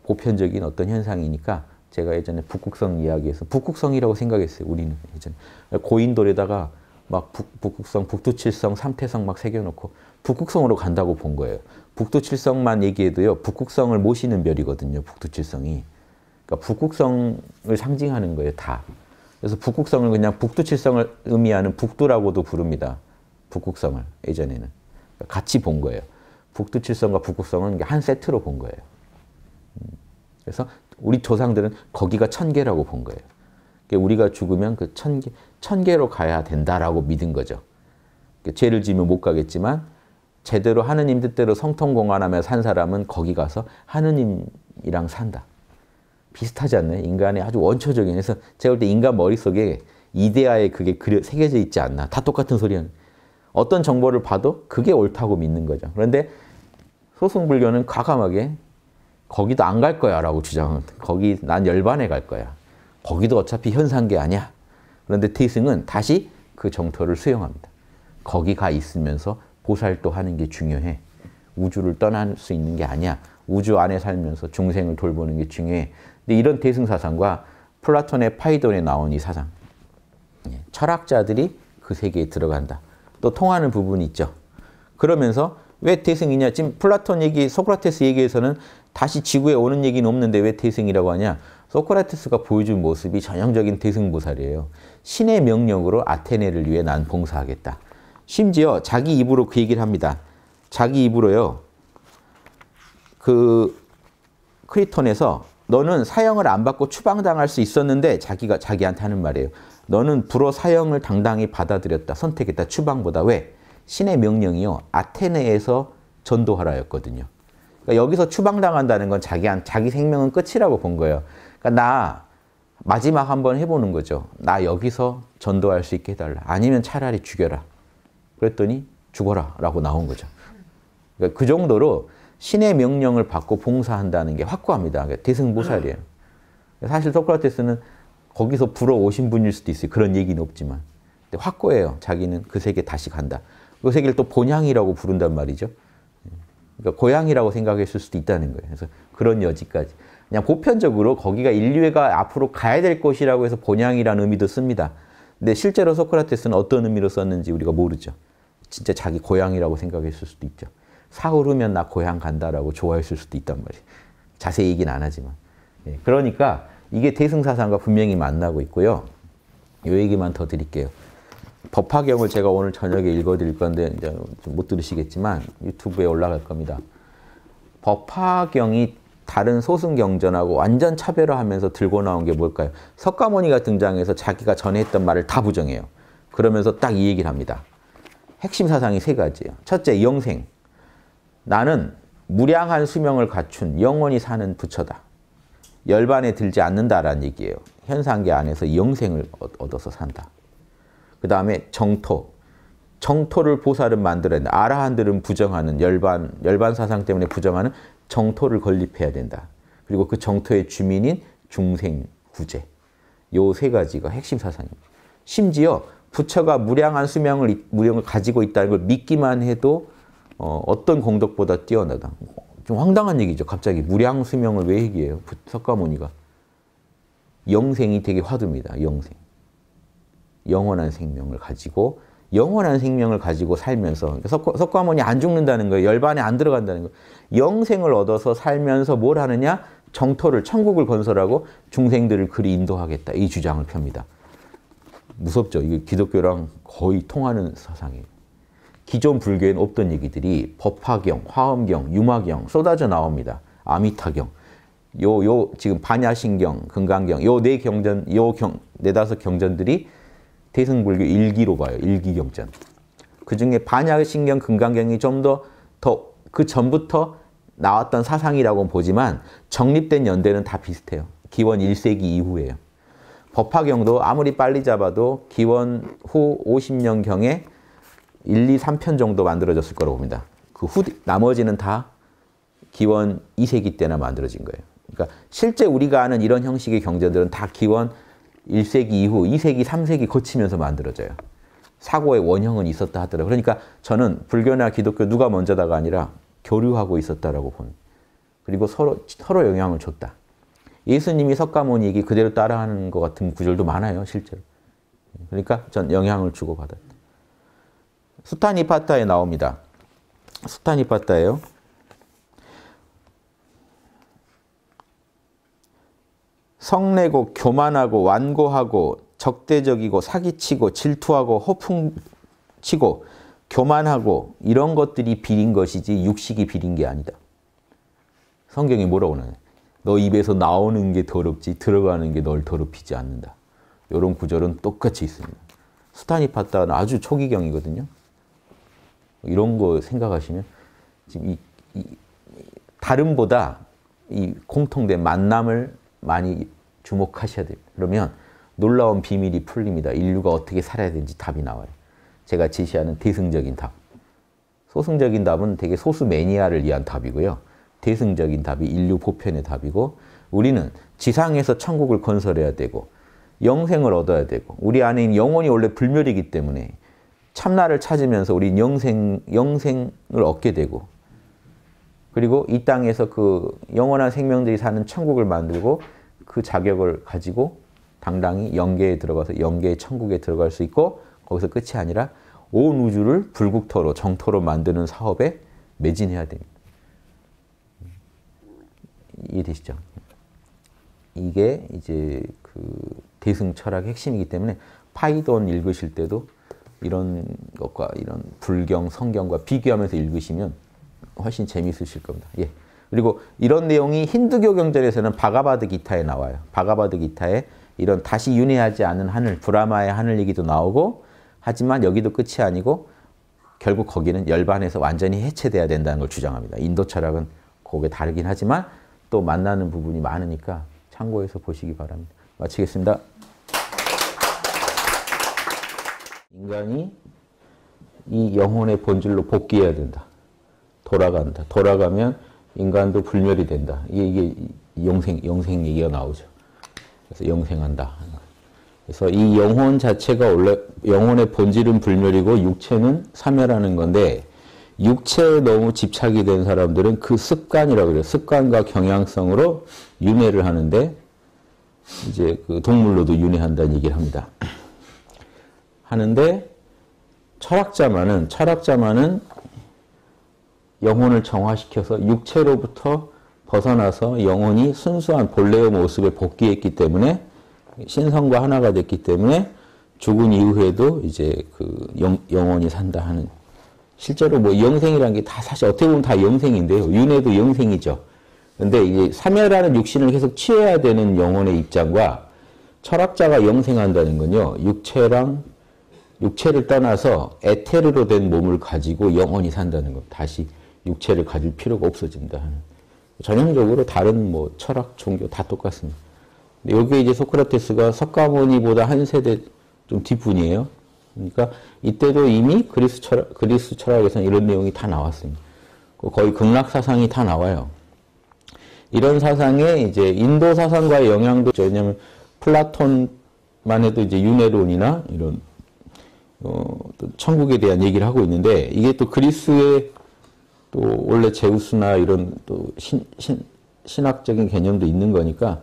보편적인 어떤 현상이니까 제가 예전에 북극성 이야기에서 북극성이라고 생각했어요. 우리는 예전 고인돌에다가 막 북, 북극성, 북두칠성, 삼태성 막 새겨놓고 북극성으로 간다고 본 거예요. 북두칠성만 얘기해도요. 북극성을 모시는 별이거든요. 북두칠성이. 그러니까 북극성을 상징하는 거예요. 다. 그래서 북극성을 그냥 북두칠성을 의미하는 북두라고도 부릅니다. 북극성을 예전에는. 같이 본 거예요. 북두칠성과 북극성은 한 세트로 본 거예요. 음. 그래서 우리 조상들은 거기가 천계라고 본 거예요. 그러니까 우리가 죽으면 그 천계, 천계로 가야 된다라고 믿은 거죠. 그러니까 죄를 지면 못 가겠지만 제대로 하느님 뜻대로 성통공안하며 산 사람은 거기 가서 하느님이랑 산다. 비슷하지 않나요? 인간의 아주 원초적인. 그서 제가 볼 때 인간 머릿속에 이데아에 그게 그려, 새겨져 있지 않나. 다 똑같은 소리 하 어떤 정보를 봐도 그게 옳다고 믿는 거죠. 그런데 소승불교는 과감하게 거기도 안 갈 거야 라고 주장을 거기 난 열반에 갈 거야. 거기도 어차피 현상계 아니야. 그런데 태승은 다시 그 정토를 수용합니다. 거기 가 있으면서 보살도 하는 게 중요해. 우주를 떠날 수 있는 게 아니야. 우주 안에 살면서 중생을 돌보는 게 중요해. 근데 이런 대승 사상과 플라톤의 파이돈에 나온 이 사상. 예, 철학자들이 그 세계에 들어간다. 또 통하는 부분이 있죠. 그러면서 왜 태승이냐? 지금 플라톤 얘기, 소크라테스 얘기에서는 다시 지구에 오는 얘기는 없는데 왜 태승이라고 하냐? 소크라테스가 보여준 모습이 전형적인 태승보살이에요. 신의 명령으로 아테네를 위해 난 봉사하겠다. 심지어 자기 입으로 그 얘기를 합니다. 자기 입으로요. 그 크리톤에서 너는 사형을 안 받고 추방당할 수 있었는데 자기가 자기한테 하는 말이에요. 너는 불어 사형을 당당히 받아들였다. 선택했다. 추방보다. 왜? 신의 명령이요. 아테네에서 전도하라였거든요. 그러니까 여기서 추방당한다는 건 자기, 자기 생명은 끝이라고 본 거예요. 그러니까 나 마지막 한번 해보는 거죠. 나 여기서 전도할 수 있게 해달라. 아니면 차라리 죽여라. 그랬더니 죽어라 라고 나온 거죠. 그러니까 그 정도로 신의 명령을 받고 봉사한다는 게 확고합니다. 그러니까 대승보살이에요. 사실 소크라테스는 거기서 불어오신 분일 수도 있어요. 그런 얘기는 없지만. 근데 확고해요. 자기는 그 세계 다시 간다. 그 세계를 또 본향이라고 부른단 말이죠. 그러니까 고향이라고 생각했을 수도 있다는 거예요. 그래서 그런 여지까지. 그냥 보편적으로 거기가 인류애가 앞으로 가야 될곳이라고 해서 본향이라는 의미도 씁니다. 근데 실제로 소크라테스는 어떤 의미로 썼는지 우리가 모르죠. 진짜 자기 고향이라고 생각했을 수도 있죠. 사흘 후면 나 고향 간다라고 좋아했을 수도 있단 말이에요. 자세히 얘기는 안 하지만. 예, 그러니까 이게 대승사상과 분명히 만나고 있고요. 요 얘기만 더 드릴게요. 법화경을 제가 오늘 저녁에 읽어드릴 건데 이제 못 들으시겠지만 유튜브에 올라갈 겁니다. 법화경이 다른 소승경전하고 완전 차별화하면서 들고 나온 게 뭘까요? 석가모니가 등장해서 자기가 전에 했던 말을 다 부정해요. 그러면서 딱 이 얘기를 합니다. 핵심 사상이 세 가지예요. 첫째, 영생. 나는 무량한 수명을 갖춘 영원히 사는 부처다. 열반에 들지 않는다라는 얘기예요. 현상계 안에서 영생을 얻어서 산다. 그 다음에 정토. 정토를 보살은 만들어낸다. 아라한들은 부정하는 열반, 열반 사상 때문에 부정하는 정토를 건립해야 된다. 그리고 그 정토의 주민인 중생, 구제. 요 세 가지가 핵심 사상입니다. 심지어 부처가 무량한 수명을, 무량을 가지고 있다는 걸 믿기만 해도 어, 어떤 공덕보다 뛰어나다. 좀 황당한 얘기죠. 갑자기 무량 수명을 왜 얘기해요? 석가모니가 영생이 되게 화두입니다. 영생. 영원한 생명을 가지고 영원한 생명을 가지고 살면서 그러니까 석, 가모니안 죽는다는 거예요. 열반에 안 들어간다는 거예요. 영생을 얻어서 살면서 뭘 하느냐? 정토를 천국을 건설하고 중생들을 그리 인도하겠다. 이 주장을 펴니다 무섭죠. 이게 기독교랑 거의 통하는 사상이에요. 기존 불교에는 없던 얘기들이 법화경, 화엄경, 유마경 쏟아져 나옵니다. 아미타경, 요, 요, 지금 반야신경, 금강경, 요 네 경전, 요 경, 네다섯 경전들이 대승불교 일기로 봐요. 일기 경전. 그 중에 반야신경, 금강경이 좀 더, 더, 그 전부터 나왔던 사상이라고 보지만 정립된 연대는 다 비슷해요. 기원 1세기 이후에요. 법화경도 아무리 빨리 잡아도 기원 후 50년경에 1, 2, 3편 정도 만들어졌을 거라고 봅니다. 그 후, 나머지는 다 기원 2세기 때나 만들어진 거예요. 그러니까 실제 우리가 아는 이런 형식의 경제들은 다 기원 1세기 이후 2세기, 3세기 거치면서 만들어져요. 사고의 원형은 있었다 하더라고요. 그러니까 저는 불교나 기독교 누가 먼저다가 아니라 교류하고 있었다라고 봅 그리고 서로, 서로 영향을 줬다. 예수님이 석가모니기 그대로 따라하는 것 같은 구절도 많아요, 실제로. 그러니까 전 영향을 주고받아요. 수타니파타에 나옵니다. 수타니파타예요. 성내고 교만하고 완고하고 적대적이고 사기치고 질투하고 허풍치고 교만하고 이런 것들이 비린 것이지 육식이 비린 게 아니다. 성경이 뭐라고 하너 입에서 나오는 게 더럽지 들어가는 게 널 더럽히지 않는다. 이런 구절은 똑같이 있습니다. 스타니파타는 아주 초기경이거든요. 뭐 이런 거 생각하시면 지금 이, 이 다름보다 이 공통된 만남을 많이 주목하셔야 돼요. 그러면 놀라운 비밀이 풀립니다. 인류가 어떻게 살아야 되는지 답이 나와요. 제가 제시하는 대승적인 답. 소승적인 답은 되게 소수 매니아를 위한 답이고요. 대승적인 답이 인류 보편의 답이고 우리는 지상에서 천국을 건설해야 되고 영생을 얻어야 되고 우리 안에 영혼이 원래 불멸이기 때문에 참나를 찾으면서 우리 영생, 영생을 얻게 되고 그리고 이 땅에서 그 영원한 생명들이 사는 천국을 만들고 그 자격을 가지고 당당히 영계에 들어가서 영계의 천국에 들어갈 수 있고 거기서 끝이 아니라 온 우주를 불국토로 정토로 만드는 사업에 매진해야 됩니다. 이해되시죠? 이게 이제 그 대승 철학의 핵심이기 때문에 파이돈 읽으실 때도 이런 것과 이런 불경, 성경과 비교하면서 읽으시면 훨씬 재미있으실 겁니다. 예. 그리고 이런 내용이 힌두교 경전에서는 바가바드 기타에 나와요. 바가바드 기타에 이런 다시 윤회하지 않은 하늘, 브라마의 하늘 얘기도 나오고 하지만 여기도 끝이 아니고 결국 거기는 열반에서 완전히 해체돼야 된다는 걸 주장합니다. 인도 철학은 그게 다르긴 하지만 또 만나는 부분이 많으니까 참고해서 보시기 바랍니다. 마치겠습니다. 인간이 이 영혼의 본질로 복귀해야 된다. 돌아간다. 돌아가면 인간도 불멸이 된다. 이게, 이게 영생, 영생 얘기가 나오죠. 그래서 영생한다. 그래서 이 영혼 자체가 원래 영혼의 본질은 불멸이고 육체는 사멸하는 건데 육체에 너무 집착이 된 사람들은 그 습관이라고 그래요. 습관과 경향성으로 윤회를 하는데 이제 그 동물로도 윤회한다는 얘기를 합니다. 하는데 철학자만은 철학자만은 영혼을 정화시켜서 육체로부터 벗어나서 영혼이 순수한 본래의 모습에 복귀했기 때문에 신성과 하나가 됐기 때문에 죽은 이후에도 이제 그 영, 영혼이 산다 하는 실제로 뭐영생이란게 다 사실 어떻게 보면 다 영생인데요. 윤회도 영생이죠. 근데 이제 삼해라는 육신을 계속 취해야 되는 영혼의 입장과 철학자가 영생한다는 건요. 육체랑 육체를 떠나서 에테르로 된 몸을 가지고 영원히 산다는 것. 다시 육체를 가질 필요가 없어진다 전형적으로 다른 뭐 철학, 종교 다 똑같습니다. 근데 여기 이제 소크라테스가 석가모니보다 한 세대 좀 뒷분이에요. 그러니까 이때도 이미 그리스 철학, 그리스 철학에서는 이런 내용이 다 나왔습니다. 그 거의 극락 사상이 다 나와요. 이런 사상에 이제 인도 사상과의 영향도 왜냐하면 플라톤만 해도 이제 윤회론이나 이런 어, 천국에 대한 얘기를 하고 있는데 이게 또 그리스의 또 원래 제우스나 이런 또 신, 신, 신학적인 개념도 있는 거니까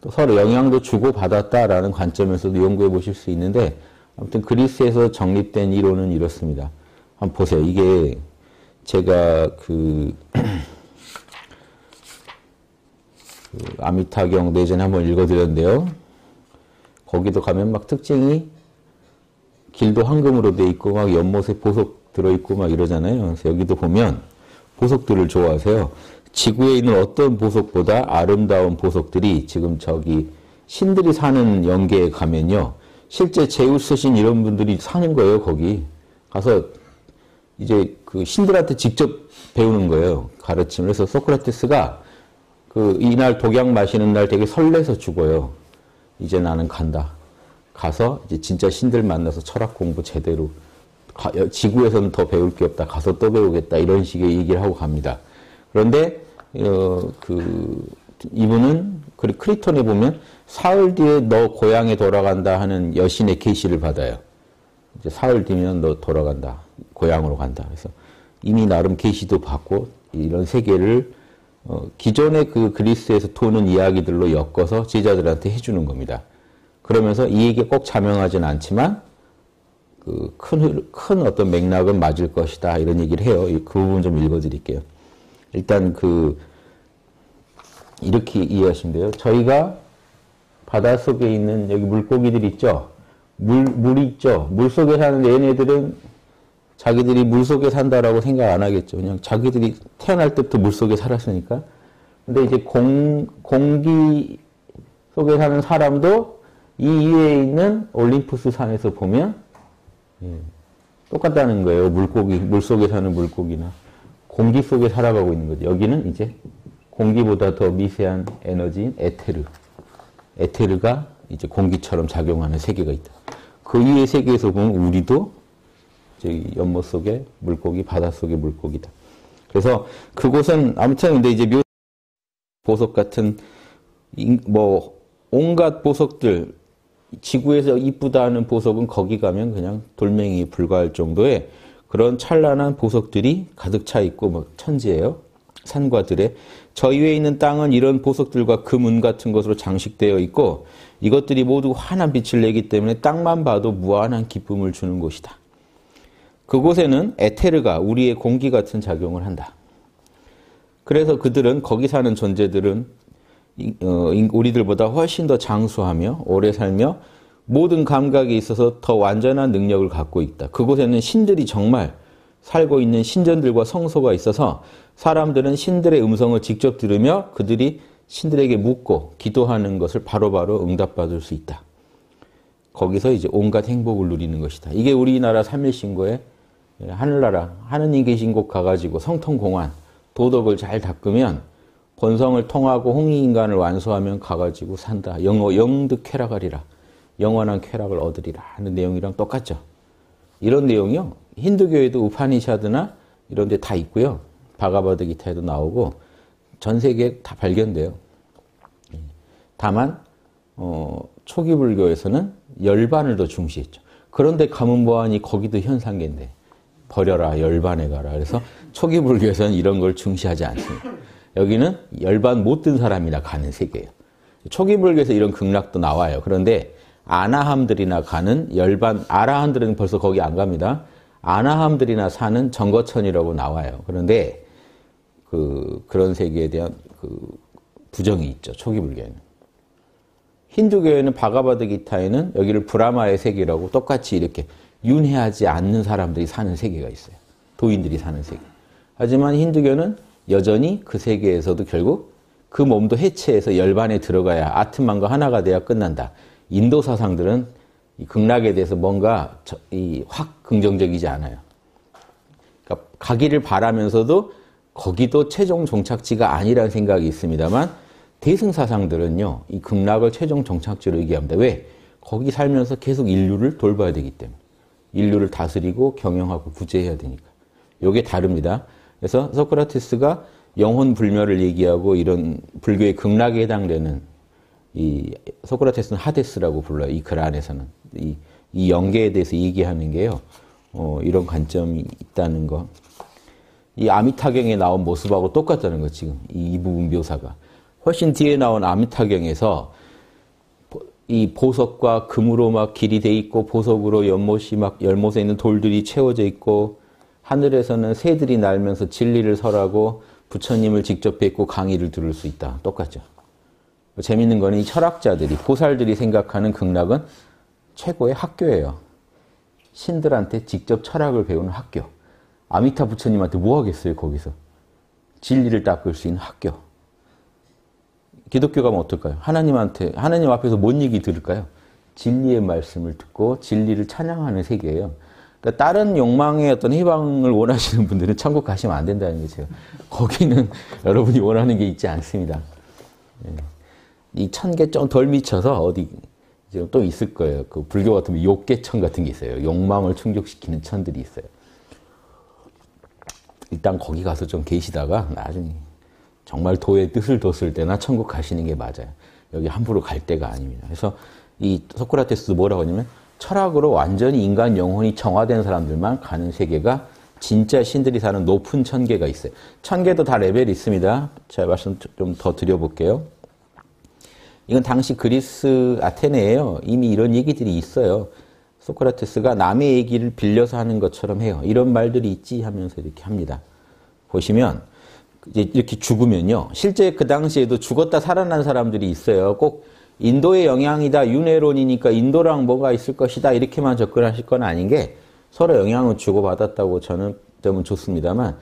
또 서로 영향도 주고 받았다라는 관점에서도 연구해 보실 수 있는데 아무튼 그리스에서 정립된 이론은 이렇습니다. 한번 보세요. 이게 제가 그, 그 아미타경 내전에 한번 읽어드렸는데요. 거기도 가면 막 특징이 길도 황금으로 돼 있고 막 연못에 보석 들어 있고 막 이러잖아요. 그래서 여기도 보면 보석들을 좋아하세요. 지구에 있는 어떤 보석보다 아름다운 보석들이 지금 저기 신들이 사는 영계에 가면요. 실제 제우스 신 이런 분들이 사는 거예요, 거기. 가서 이제 그 신들한테 직접 배우는 거예요. 가르침을. 해서 소크라테스가 그 이날 독약 마시는 날 되게 설레서 죽어요. 이제 나는 간다. 가서 이제 진짜 신들 만나서 철학 공부 제대로 가, 지구에서는 더 배울 게 없다. 가서 또 배우겠다. 이런 식의 얘기를 하고 갑니다. 그런데 어, 그 이분은 그리 크리톤에 보면 사흘 뒤에 너 고향에 돌아간다 하는 여신의 계시를 받아요. 이제 사흘 뒤면 너 돌아간다. 고향으로 간다. 그래서 이미 나름 계시도 받고 이런 세계를 어, 기존의 그 그리스에서 도는 이야기들로 엮어서 제자들한테 해주는 겁니다. 그러면서 이익에 꼭 자명하진 않지만 그큰큰 어떤 맥락은 맞을 것이다 이런 얘기를 해요. 그 부분 좀 읽어드릴게요. 일단 그 이렇게 이해하시면 돼요. 저희가 바닷속에 있는 여기 물고기들 있죠? 물, 물이 있죠? 물 속에 사는 얘네들은 자기들이 물 속에 산다라고 생각 안 하겠죠. 그냥 자기들이 태어날 때부터 물 속에 살았으니까. 근데 이제 공, 공기 속에 사는 사람도 이 위에 있는 올림푸스 산에서 보면 예, 똑같다는 거예요. 물고기, 물 속에 사는 물고기나 공기 속에 살아가고 있는 거죠. 여기는 이제 공기보다 더 미세한 에너지인 에테르. 에테르가 이제 공기처럼 작용하는 세계가 있다. 그 위의 세계에서 보면 우리도 저기 연못 속에 물고기, 바닷 속에 물고기다. 그래서 그곳은 아무튼 근데 이제 묘 보석 같은 뭐 온갖 보석들 지구에서 이쁘다는 보석은 거기 가면 그냥 돌멩이 불과할 정도의 그런 찬란한 보석들이 가득 차 있고 뭐 천지예요. 산과 들에 저 위에 있는 땅은 이런 보석들과 금은 같은 것으로 장식되어 있고 이것들이 모두 환한 빛을 내기 때문에 땅만 봐도 무한한 기쁨을 주는 곳이다. 그곳에는 에테르가 우리의 공기 같은 작용을 한다. 그래서 그들은 거기 사는 존재들은 어, 우리들보다 훨씬 더 장수하며 오래 살며 모든 감각에 있어서 더 완전한 능력을 갖고 있다. 그곳에는 신들이 정말 살고 있는 신전들과 성소가 있어서 사람들은 신들의 음성을 직접 들으며 그들이 신들에게 묻고 기도하는 것을 바로바로 바로 응답받을 수 있다. 거기서 이제 온갖 행복을 누리는 것이다. 이게 우리나라 삼일신고의 하늘나라 하느님 계신 곳 가가지고 성통공안 도덕을 잘 닦으면 본성을 통하고 홍익인간을 완수하면 가가지고 산다. 영 영득 쾌락하리라. 영원한 쾌락을 얻으리라 하는 내용이랑 똑같죠. 이런 내용이요. 힌두교에도 우파니샤드나 이런 데 다 있고요. 바가바드 기타에도 나오고 전 세계에 다 발견돼요. 다만 어, 초기 불교에서는 열반을 더 중시했죠. 그런데 가문보안이 거기도 현상계인데 버려라 열반에 가라. 그래서 초기 불교에서는 이런 걸 중시하지 않습니다. 여기는 열반 못 든 사람이나 가는 세계예요. 초기 불교에서 이런 극락도 나와요. 그런데 아나함들이나 가는 열반 아라함들은 벌써 거기 안 갑니다. 아나함들이나 사는 정거천이라고 나와요. 그런데 그 그런 세계에 대한 그 부정이 있죠. 초기 불교에는 힌두교에는 바가바드 기타에는 여기를 브라마의 세계라고 똑같이 이렇게 윤회하지 않는 사람들이 사는 세계가 있어요. 도인들이 사는 세계. 하지만 힌두교는 여전히 그 세계에서도 결국 그 몸도 해체해서 열반에 들어가야 아트만과 하나가 되어 끝난다. 인도 사상들은 극락에 대해서 뭔가 확 긍정적이지 않아요. 그러니까 가기를 바라면서도 거기도 최종 종착지가 아니라는 생각이 있습니다만 대승 사상들은요 이 극락을 최종 종착지로 얘기합니다. 왜? 거기 살면서 계속 인류를 돌봐야 되기 때문에 인류를 다스리고 경영하고 구제해야 되니까. 요게 다릅니다. 그래서 소크라테스가 영혼 불멸을 얘기하고 이런 불교의 극락에 해당되는 이 소크라테스는 하데스라고 불러요. 이 글 안에서는 이, 이 연계에 대해서 얘기하는 게요. 어, 이런 관점이 있다는 거. 이 아미타경에 나온 모습하고 똑같다는 거 지금 이, 이 부분 묘사가 훨씬 뒤에 나온 아미타경에서 이 보석과 금으로 막 길이 돼 있고 보석으로 연못이 막 열못에 있는 돌들이 채워져 있고 하늘에서는 새들이 날면서 진리를 설하고 부처님을 직접 뵙고 강의를 들을 수 있다. 똑같죠. 뭐 재밌는 거는 이 철학자들이, 보살들이 생각하는 극락은 최고의 학교예요. 신들한테 직접 철학을 배우는 학교. 아미타 부처님한테 뭐 하겠어요, 거기서? 진리를 닦을 수 있는 학교. 기독교 가면 뭐 어떨까요? 하나님한테, 하나님 앞에서 뭔 얘기 들을까요? 진리의 말씀을 듣고 진리를 찬양하는 세계예요. 그러니까 다른 욕망의 어떤 희망을 원하시는 분들은 천국 가시면 안 된다는 거죠. 거기는 여러분이 원하는 게 있지 않습니다. 예. 이천 개 좀 덜 미쳐서 어디 또 있을 거예요. 그 불교 같은 뭐 욕계천 같은 게 있어요. 욕망을 충족시키는 천들이 있어요. 일단 거기 가서 좀 계시다가 나중에 정말 도의 뜻을 뒀을 때나 천국 가시는 게 맞아요. 여기 함부로 갈 때가 아닙니다. 그래서 이 소크라테스도 뭐라고 하냐면 철학으로 완전히 인간 영혼이 정화된 사람들만 가는 세계가 진짜 신들이 사는 높은 천계가 있어요. 천계도 다 레벨이 있습니다. 제가 말씀 좀 더 드려볼게요. 이건 당시 그리스 아테네예요. 이미 이런 얘기들이 있어요. 소크라테스가 남의 얘기를 빌려서 하는 것처럼 해요. 이런 말들이 있지 하면서 이렇게 합니다. 보시면 이렇게 죽으면요. 실제 그 당시에도 죽었다 살아난 사람들이 있어요. 꼭 인도의 영향이다, 윤회론이니까 인도랑 뭐가 있을 것이다, 이렇게만 접근하실 건 아닌 게 서로 영향을 주고받았다고 저는 점은 좋습니다만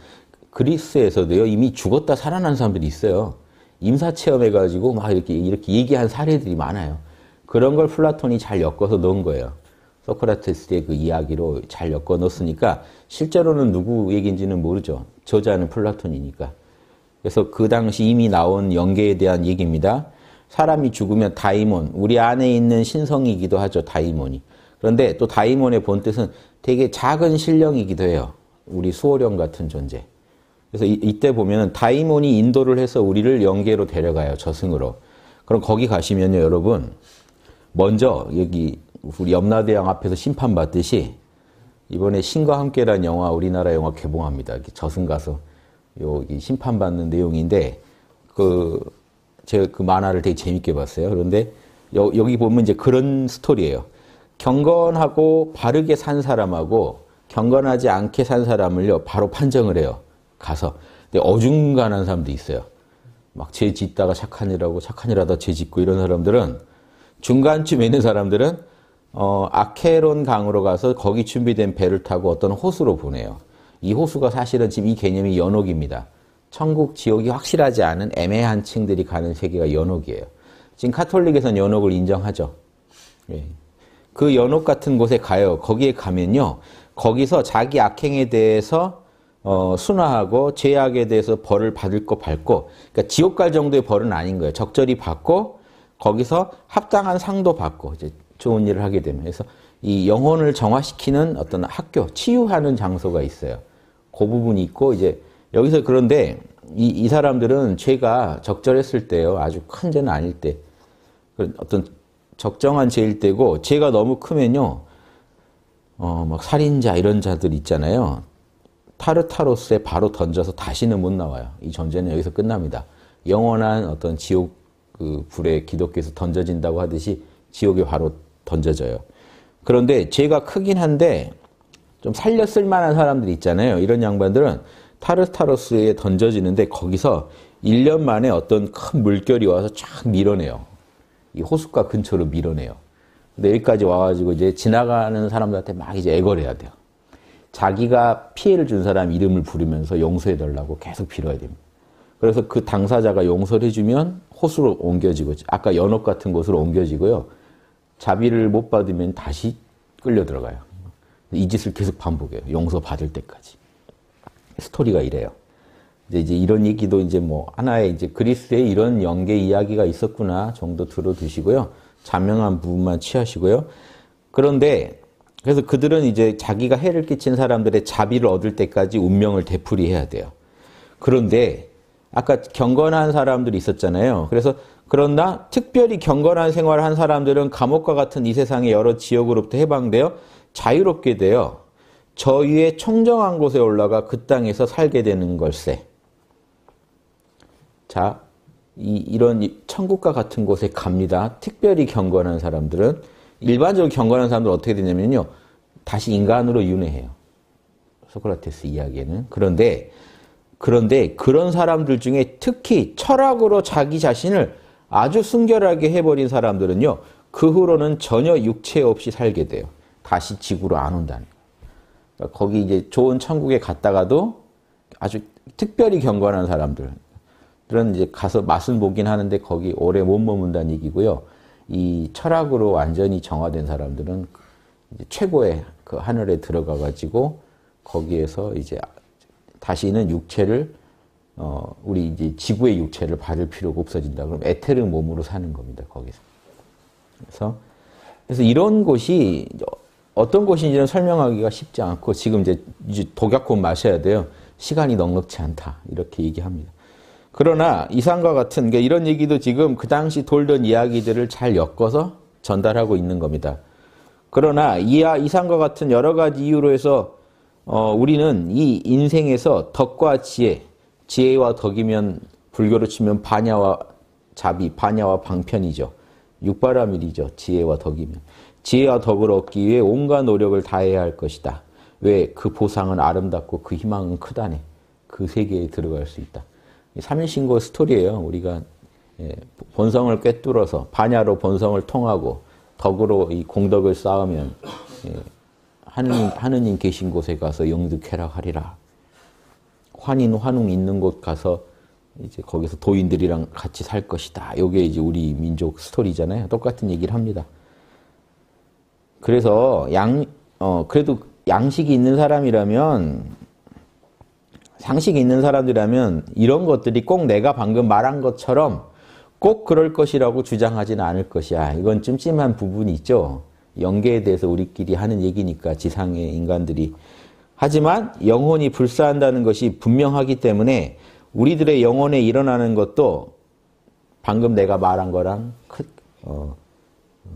그리스에서도요, 이미 죽었다 살아난 사람들이 있어요. 임사체험해가지고 막 이렇게, 이렇게 얘기한 사례들이 많아요. 그런 걸 플라톤이 잘 엮어서 넣은 거예요. 소크라테스의 그 이야기로 잘 엮어 넣었으니까 실제로는 누구 얘기인지는 모르죠. 저자는 플라톤이니까. 그래서 그 당시 이미 나온 연계에 대한 얘기입니다. 사람이 죽으면 다이몬, 우리 안에 있는 신성이기도 하죠, 다이몬이. 그런데 또 다이몬의 본 뜻은 되게 작은 신령이기도 해요. 우리 수호령 같은 존재. 그래서 이, 때 보면 은 다이몬이 인도를 해서 우리를 영계로 데려가요, 저승으로. 그럼 거기 가시면요, 여러분. 먼저 여기 우리 염라대왕 앞에서 심판받듯이 이번에 신과 함께란 영화 우리나라 영화 개봉합니다. 저승 가서 여기 심판받는 내용인데 그 제가 그 만화를 되게 재밌게 봤어요. 그런데 여, 여기 보면 이제 그런 스토리예요. 경건하고 바르게 산 사람하고 경건하지 않게 산 사람을요 바로 판정을 해요. 가서 근데 어중간한 사람도 있어요. 막죄 짓다가 착한이라고 착한이라다 죄 짓고 이런 사람들은 중간쯤에 있는 사람들은 어, 아케론 강으로 가서 거기 준비된 배를 타고 어떤 호수로 보내요. 이 호수가 사실은 지금 이 개념이 연옥입니다. 천국 지옥이 확실하지 않은 애매한 층들이 가는 세계가 연옥이에요. 지금 카톨릭에선 연옥을 인정하죠. 예. 그 연옥 같은 곳에 가요. 거기에 가면요. 거기서 자기 악행에 대해서 어, 순화하고 죄악에 대해서 벌을 받을 거 받고 그러니까 지옥 갈 정도의 벌은 아닌 거예요. 적절히 받고 거기서 합당한 상도 받고 이제 좋은 일을 하게 되면 그래서 이 영혼을 정화시키는 어떤 학교 치유하는 장소가 있어요. 그 부분이 있고 이제 여기서 그런데 이, 이 사람들은 죄가 적절했을 때요. 아주 큰 죄는 아닐 때. 어떤 적정한 죄일 때고, 죄가 너무 크면요. 어, 막 살인자 이런 자들 있잖아요. 타르타로스에 바로 던져서 다시는 못 나와요. 이 전제는 여기서 끝납니다. 영원한 어떤 지옥 그 불에 기독교에서 던져진다고 하듯이 지옥에 바로 던져져요. 그런데 죄가 크긴 한데 좀 살렸을 만한 사람들 이 있잖아요. 이런 양반들은 타르타로스에 던져지는데 거기서 1년 만에 어떤 큰 물결이 와서 쫙 밀어내요. 이 호숫가 근처로 밀어내요. 근데 여기까지 와가지고 이제 지나가는 사람들한테 막 이제 애걸해야 돼요. 자기가 피해를 준 사람 이름을 부르면서 용서해달라고 계속 빌어야 됩니다. 그래서 그 당사자가 용서를 해주면 호수로 옮겨지고, 아까 연옥 같은 곳으로 옮겨지고요. 자비를 못 받으면 다시 끌려 들어가요. 이 짓을 계속 반복해요. 용서 받을 때까지. 스토리가 이래요. 이제, 이제 이런 얘기도 이제 뭐 하나의 이제 그리스의 이런 연계 이야기가 있었구나 정도 들어두시고요. 자명한 부분만 취하시고요. 그런데 그래서 그들은 이제 자기가 해를 끼친 사람들의 자비를 얻을 때까지 운명을 되풀이해야 돼요. 그런데 아까 경건한 사람들이 있었잖아요. 그래서 그러나 특별히 경건한 생활을 한 사람들은 감옥과 같은 이 세상의 여러 지역으로부터 해방되어 자유롭게 돼요. 저 위에 청정한 곳에 올라가 그 땅에서 살게 되는 걸세. 자, 이, 이런 천국과 같은 곳에 갑니다. 특별히 경건한 사람들은 일반적으로 경건한 사람들은 어떻게 되냐면요. 다시 인간으로 윤회해요. 소크라테스 이야기에는. 그런데 그런데 그런 사람들 중에 특히 철학으로 자기 자신을 아주 순결하게 해버린 사람들은요, 그 후로는 전혀 육체 없이 살게 돼요. 다시 지구로 안 온다는. 그러니까 거기 이제 좋은 천국에 갔다가도 아주 특별히 경건한 사람들. 그런 이제 가서 맛은 보긴 하는데 거기 오래 못 머문다는 얘기고요. 이 철학으로 완전히 정화된 사람들은 최고의 그 하늘에 들어가 가지고 거기에서 이제 다시는 육체를 어 우리 이제 지구의 육체를 받을 필요가 없어진다. 그럼 에테르 몸으로 사는 겁니다. 거기서. 그래서 그래서 이런 곳이 어떤 곳인지는 설명하기가 쉽지 않고 지금 이제 독약혼 마셔야 돼요. 시간이 넉넉치 않다. 이렇게 얘기합니다. 그러나 이상과 같은 게 이런 얘기도 지금 그 당시 돌던 이야기들을 잘 엮어서 전달하고 있는 겁니다. 그러나 이하 이상과 같은 여러 가지 이유로 해서 어, 우리는 이 인생에서 덕과 지혜, 지혜와 덕이면 불교로 치면 반야와 자비, 반야와 방편이죠. 육바라밀이죠. 지혜와 덕이면. 지혜와 덕을 얻기 위해 온갖 노력을 다해야 할 것이다. 왜? 그 보상은 아름답고 그 희망은 크다네. 그 세계에 들어갈 수 있다. 삼일신고 스토리예요. 우리가 예, 본성을 꿰뚫어서 반야로 본성을 통하고 덕으로 이 공덕을 쌓으면 예, 하느님, 하느님 계신 곳에 가서 영득쾌락하리라. 환인 환웅 있는 곳 가서 이제 거기서 도인들이랑 같이 살 것이다. 이게 이제 우리 민족 스토리잖아요. 똑같은 얘기를 합니다. 그래서 양, 어, 그래도 양식이 있는 사람이라면 상식이 있는 사람들이라면 이런 것들이 꼭 내가 방금 말한 것처럼 꼭 그럴 것이라고 주장하지는 않을 것이야. 이건 찜찜한 부분이 있죠. 연계에 대해서 우리끼리 하는 얘기니까 지상의 인간들이. 하지만 영혼이 불사한다는 것이 분명하기 때문에 우리들의 영혼에 일어나는 것도 방금 내가 말한 거랑 크, 어, 어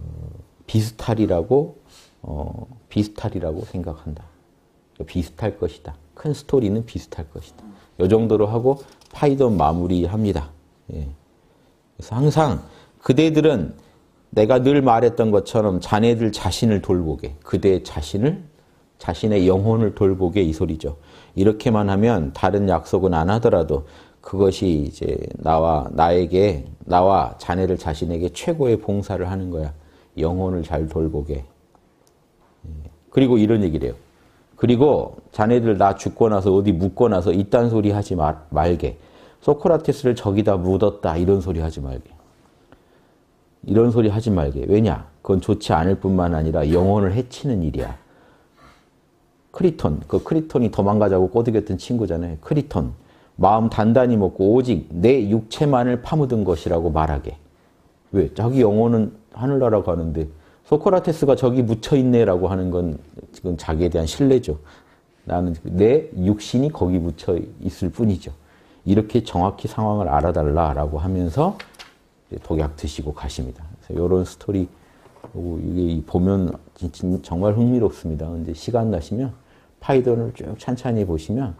비슷하리라고 어, 비슷하리라고 생각한다. 그러니까 비슷할 것이다. 큰 스토리는 비슷할 것이다. 이 정도로 하고 파이던 마무리합니다. 예. 그래서 항상 그대들은 내가 늘 말했던 것처럼 자네들 자신을 돌보게 그대 자신을 자신의 영혼을 돌보게 이 소리죠. 이렇게만 하면 다른 약속은 안 하더라도 그것이 이제 나와 나에게 나와 자네를 자신에게 최고의 봉사를 하는 거야. 영혼을 잘 돌보게 그리고 이런 얘기를 해요. 그리고 자네들 나 죽고 나서 어디 묻고 나서 이딴 소리 하지 말, 말게. 소크라테스를 저기다 묻었다 이런 소리 하지 말게. 이런 소리 하지 말게. 왜냐? 그건 좋지 않을 뿐만 아니라 영혼을 해치는 일이야. 크리톤, 그 크리톤이 도망가자고 꼬드겼던 친구잖아요. 크리톤, 마음 단단히 먹고 오직 내 육체만을 파묻은 것이라고 말하게. 왜? 자기 영혼은 하늘나라 가는데 소크라테스가 저기 묻혀있네라고 하는 건 지금 자기에 대한 신뢰죠. 나는 내 육신이 거기 묻혀 있을 뿐이죠. 이렇게 정확히 상황을 알아달라라고 하면서 독약 드시고 가십니다. 그래서 이런 스토리 이게 보면 정말 흥미롭습니다. 근데 시간 나시면 파이돈을 쭉 찬찬히 보시면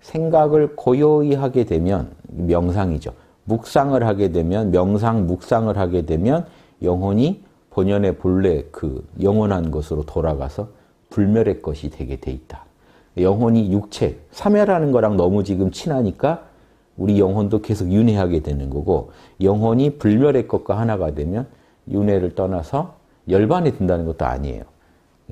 생각을 고요히 하게 되면 명상이죠. 묵상을 하게 되면 명상 묵상을 하게 되면 영혼이 본연의 본래 그 영원한 것으로 돌아가서 불멸의 것이 되게 돼 있다. 영혼이 육체, 삼해라는 거랑 너무 지금 친하니까 우리 영혼도 계속 윤회하게 되는 거고 영혼이 불멸의 것과 하나가 되면 윤회를 떠나서 열반에 든다는 것도 아니에요.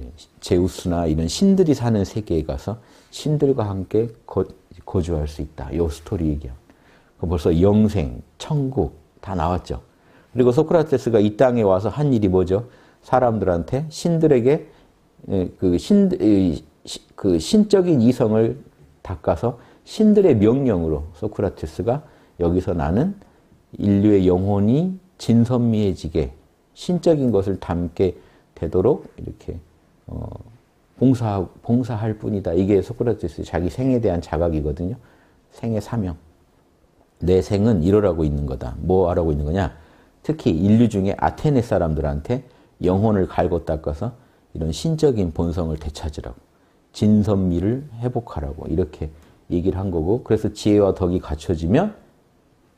예, 제우스나 이런 신들이 사는 세계에 가서 신들과 함께 거, 거주할 수 있다. 요 스토리 얘기야. 그 벌써 영생, 천국 다 나왔죠. 그리고 소크라테스가 이 땅에 와서 한 일이 뭐죠? 사람들한테 신들에게 예, 그, 신, 그 신적인 이성을 닦아서 신들의 명령으로 소크라테스가 여기서 나는 인류의 영혼이 진선미해지게 신적인 것을 담게 되도록 이렇게 어, 봉사 봉사할 뿐이다. 이게 소크라테스 자기 생에 대한 자각이거든요. 생의 사명. 내 생은 이러라고 있는 거다. 뭐 하라고 있는 거냐? 특히 인류 중에 아테네 사람들한테 영혼을 갈고 닦아서 이런 신적인 본성을 되찾으라고 진선미를 회복하라고 이렇게 얘기를 한 거고 그래서 지혜와 덕이 갖춰지면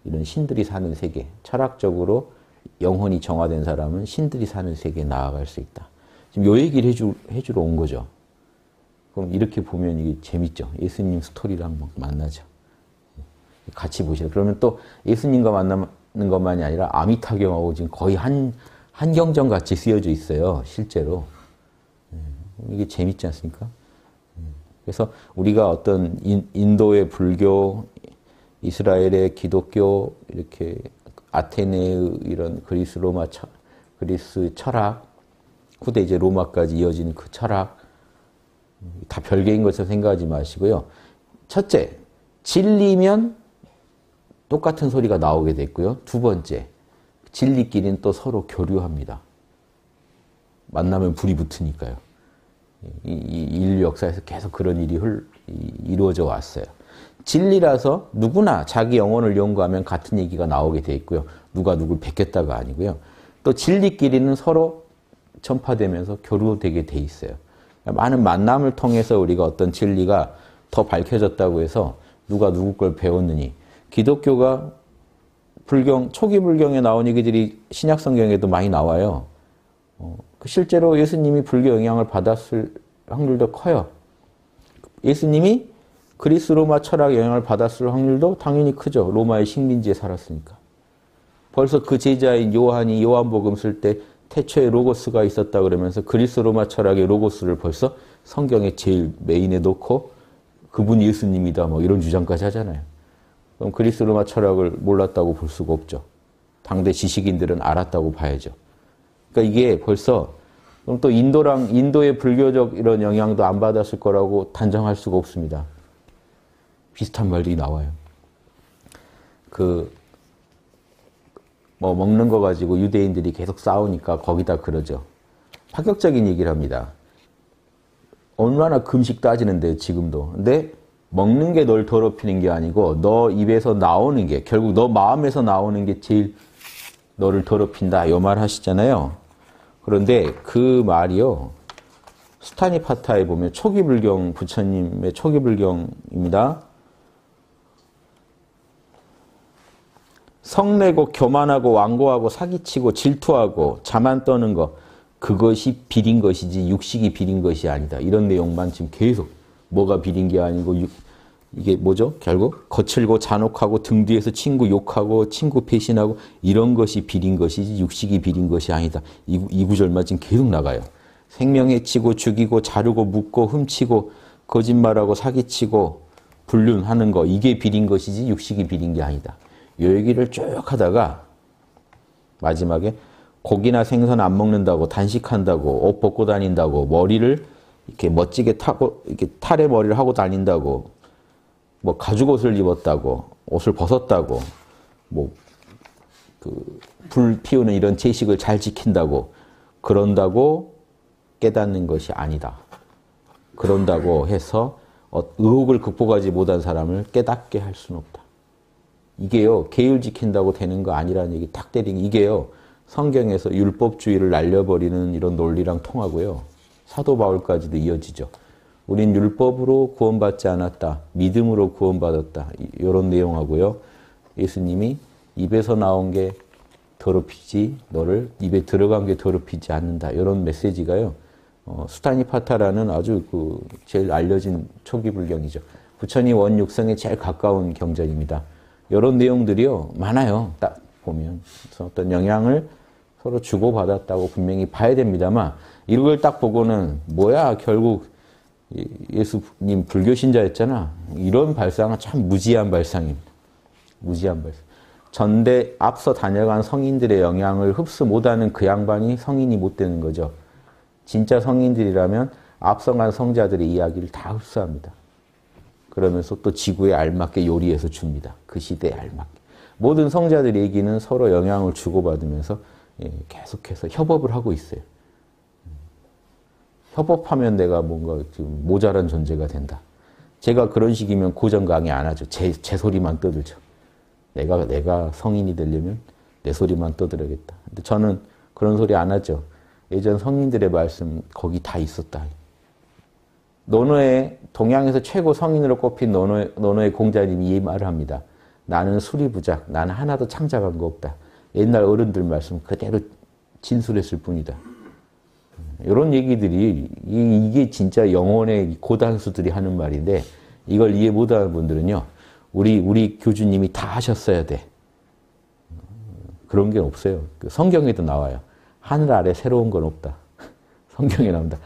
이런 신들이 사는 세계 철학적으로 영혼이 정화된 사람은 신들이 사는 세계에 나아갈 수 있다. 지금 요 얘기를 해주, 해주러 온 거죠. 그럼 이렇게 보면 이게 재밌죠. 예수님 스토리랑 만나죠. 같이 보시죠. 그러면 또 예수님과 만나면 있는 것만이 아니라 아미타경하고 지금 거의 한, 한경전 같이 쓰여져 있어요. 실제로. 음, 이게 재밌지 않습니까? 음, 그래서 우리가 어떤 인, 도의 불교, 이스라엘의 기독교, 이렇게 아테네의 이런 그리스 로마 철, 그리스 철학, 후대 이제 로마까지 이어진 그 철학, 음, 다 별개인 것처럼 생각하지 마시고요. 첫째, 진리면 똑같은 소리가 나오게 됐고요. 두 번째, 진리끼리는 또 서로 교류합니다. 만나면 불이 붙으니까요. 이, 이 인류 역사에서 계속 그런 일이 흘, 이루어져 왔어요. 진리라서 누구나 자기 영혼을 연구하면 같은 얘기가 나오게 돼 있고요. 누가 누굴 베꼈다가 아니고요. 또 진리끼리는 서로 전파되면서 교류되게 돼 있어요. 많은 만남을 통해서 우리가 어떤 진리가 더 밝혀졌다고 해서 누가 누구 걸 배웠느니 기독교가 불경 초기 불경에 나온 얘기들이 신약 성경에도 많이 나와요. 어, 그 실제로 예수님이 불교 영향을 받았을 확률도 커요. 예수님이 그리스 로마 철학 영향을 받았을 확률도 당연히 크죠. 로마의 식민지에 살았으니까. 벌써 그 제자인 요한이 요한복음 쓸 때 태초에 로고스가 있었다 그러면서 그리스 로마 철학의 로고스를 벌써 성경의 제일 메인에 놓고 그분 예수님이다 뭐 이런 주장까지 하잖아요. 그럼 그리스 로마 철학을 몰랐다고 볼 수가 없죠. 당대 지식인들은 알았다고 봐야죠. 그러니까 이게 벌써 그럼 또 인도랑 인도의 불교적 이런 영향도 안 받았을 거라고 단정할 수가 없습니다. 비슷한 말들이 나와요. 그 뭐 먹는 거 가지고 유대인들이 계속 싸우니까 거기다 그러죠. 파격적인 얘기를 합니다. 얼마나 금식 따지는데 지금도. 근데 먹는 게 널 더럽히는 게 아니고 너 입에서 나오는 게 결국 너 마음에서 나오는 게 제일 너를 더럽힌다 요 말 하시잖아요. 그런데 그 말이요. 스타니파타에 보면 초기 불경 부처님의 초기 불경입니다. 성내고 교만하고 완고하고 사기치고 질투하고 자만 떠는 거 그것이 비린 것이지 육식이 비린 것이 아니다. 이런 내용만 지금 계속 뭐가 비린 게 아니고 이게 뭐죠? 결국 거칠고 잔혹하고 등 뒤에서 친구 욕하고 친구 배신하고 이런 것이 비린 것이지 육식이 비린 것이 아니다. 이, 이 구절만 지금 계속 나가요. 생명 해치고 죽이고 자르고 묶고 훔치고 거짓말하고 사기치고 불륜하는 거 이게 비린 것이지 육식이 비린 게 아니다. 요 얘기를 쭉 하다가 마지막에 고기나 생선 안 먹는다고 단식한다고 옷 벗고 다닌다고 머리를 이렇게 멋지게 타고 이렇게 탈의 머리를 하고 다닌다고 뭐 가죽 옷을 입었다고 옷을 벗었다고 뭐 그 불 피우는 이런 제식을 잘 지킨다고 그런다고 깨닫는 것이 아니다. 그런다고 해서 어, 의혹을 극복하지 못한 사람을 깨닫게 할 수는 없다. 이게요 계율 지킨다고 되는 거 아니라는 얘기 탁 때리는 이게요 성경에서 율법주의를 날려버리는 이런 논리랑 통하고요 사도 바울까지도 이어지죠. 우린 율법으로 구원받지 않았다. 믿음으로 구원받았다. 이런 내용하고요. 예수님이 입에서 나온 게 더럽히지 너를 입에 들어간 게 더럽히지 않는다. 이런 메시지가요. 어, 수타니파타라는 아주 그 제일 알려진 초기 불경이죠. 부처님 원육성에 제일 가까운 경전입니다. 이런 내용들이요 많아요. 딱 보면 어떤 영향을 서로 주고받았다고 분명히 봐야 됩니다만 이걸 딱 보고는 뭐야 결국 예수님 불교 신자였잖아. 이런 발상은 참 무지한 발상입니다. 무지한 발상. 전대 앞서 다녀간 성인들의 영향을 흡수 못하는 그 양반이 성인이 못 되는 거죠. 진짜 성인들이라면 앞서간 성자들의 이야기를 다 흡수합니다. 그러면서 또 지구에 알맞게 요리해서 줍니다. 그 시대에 알맞게. 모든 성자들 얘기는 서로 영향을 주고받으면서 예, 계속해서 협업을 하고 있어요. 협업하면 내가 뭔가 좀 모자란 존재가 된다. 제가 그런 식이면 고전 강의 안 하죠. 제, 제 소리만 떠들죠. 내가, 내가 성인이 되려면 내 소리만 떠들어야겠다. 근데 저는 그런 소리 안 하죠. 예전 성인들의 말씀, 거기 다 있었다. 노노의, 동양에서 최고 성인으로 꼽힌 노노의, 노노의 공자님이 이 말을 합니다. 나는 수리부작, 나는 하나도 창작한 거 없다. 옛날 어른들 말씀 그대로 진술했을 뿐이다. 이런 얘기들이 이게 진짜 영혼의 고단수들이 하는 말인데 이걸 이해 못하는 분들은요. 우리 우리 교주님이 다 하셨어야 돼. 그런 게 없어요. 그 성경에도 나와요. 하늘 아래 새로운 건 없다. 성경에 나온다.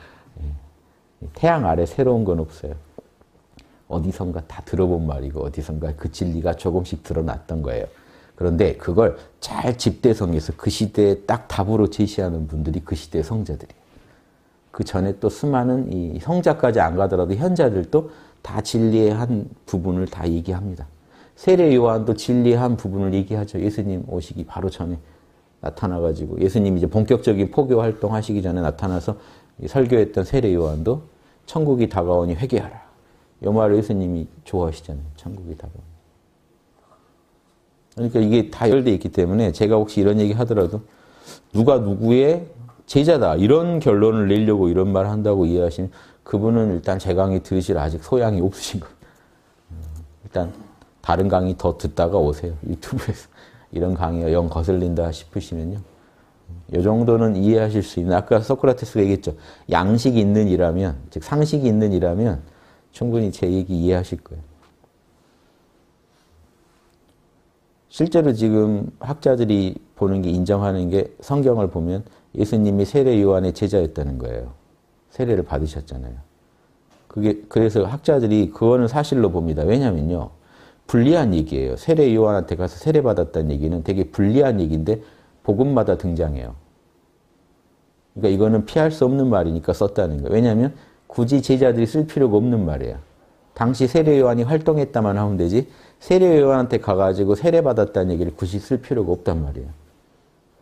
예. 태양 아래 새로운 건 없어요. 어디선가 다 들어본 말이고 어디선가 그 진리가 조금씩 드러났던 거예요. 그런데 그걸 잘집대성해서그 시대에 딱 답으로 제시하는 분들이 그 시대의 성자들이에요. 그 전에 또 수많은 이 성자까지 안 가더라도 현자들도 다 진리의 한 부분을 다 얘기합니다. 세례 요한도 진리의 한 부분을 얘기하죠. 예수님 오시기 바로 전에 나타나가지고 예수님이 제 본격적인 포교 활동 하시기 전에 나타나서 설교했던 세례 요한도 천국이 다가오니 회개하라. 요 말을 예수님이 좋아하시잖아요. 천국이 다가오니. 그러니까 이게 다연결 있기 때문에 제가 혹시 이런 얘기 하더라도 누가 누구의 제자다 이런 결론을 내려고 이런 말을 한다고 이해하신 그분은 일단 제 강의 들으실 아직 소양이 없으신 겁니다. 음, 일단 다른 강의 더 듣다가 오세요. 유튜브에서 이런 강의가 영 거슬린다 싶으시면요. 이 음, 정도는 이해하실 수 있는 아까 소크라테스가 얘기했죠. 양식이 있는 이라면 즉 상식이 있는 이라면 충분히 제 얘기 이해하실 거예요. 실제로 지금 학자들이 보는 게 인정하는 게 성경을 보면 예수님이 세례 요한의 제자였다는 거예요. 세례를 받으셨잖아요. 그게 그래서 학자들이 그거는 사실로 봅니다. 왜냐면요. 불리한 얘기예요. 세례 요한한테 가서 세례 받았다는 얘기는 되게 불리한 얘기인데 복음마다 등장해요. 그러니까 이거는 피할 수 없는 말이니까 썼다는 거예요. 왜냐면 굳이 제자들이 쓸 필요가 없는 말이에요 당시 세례 요한이 활동했다만 하면 되지 세례 요한한테 가가지고 세례 받았다는 얘기를 굳이 쓸 필요가 없단 말이에요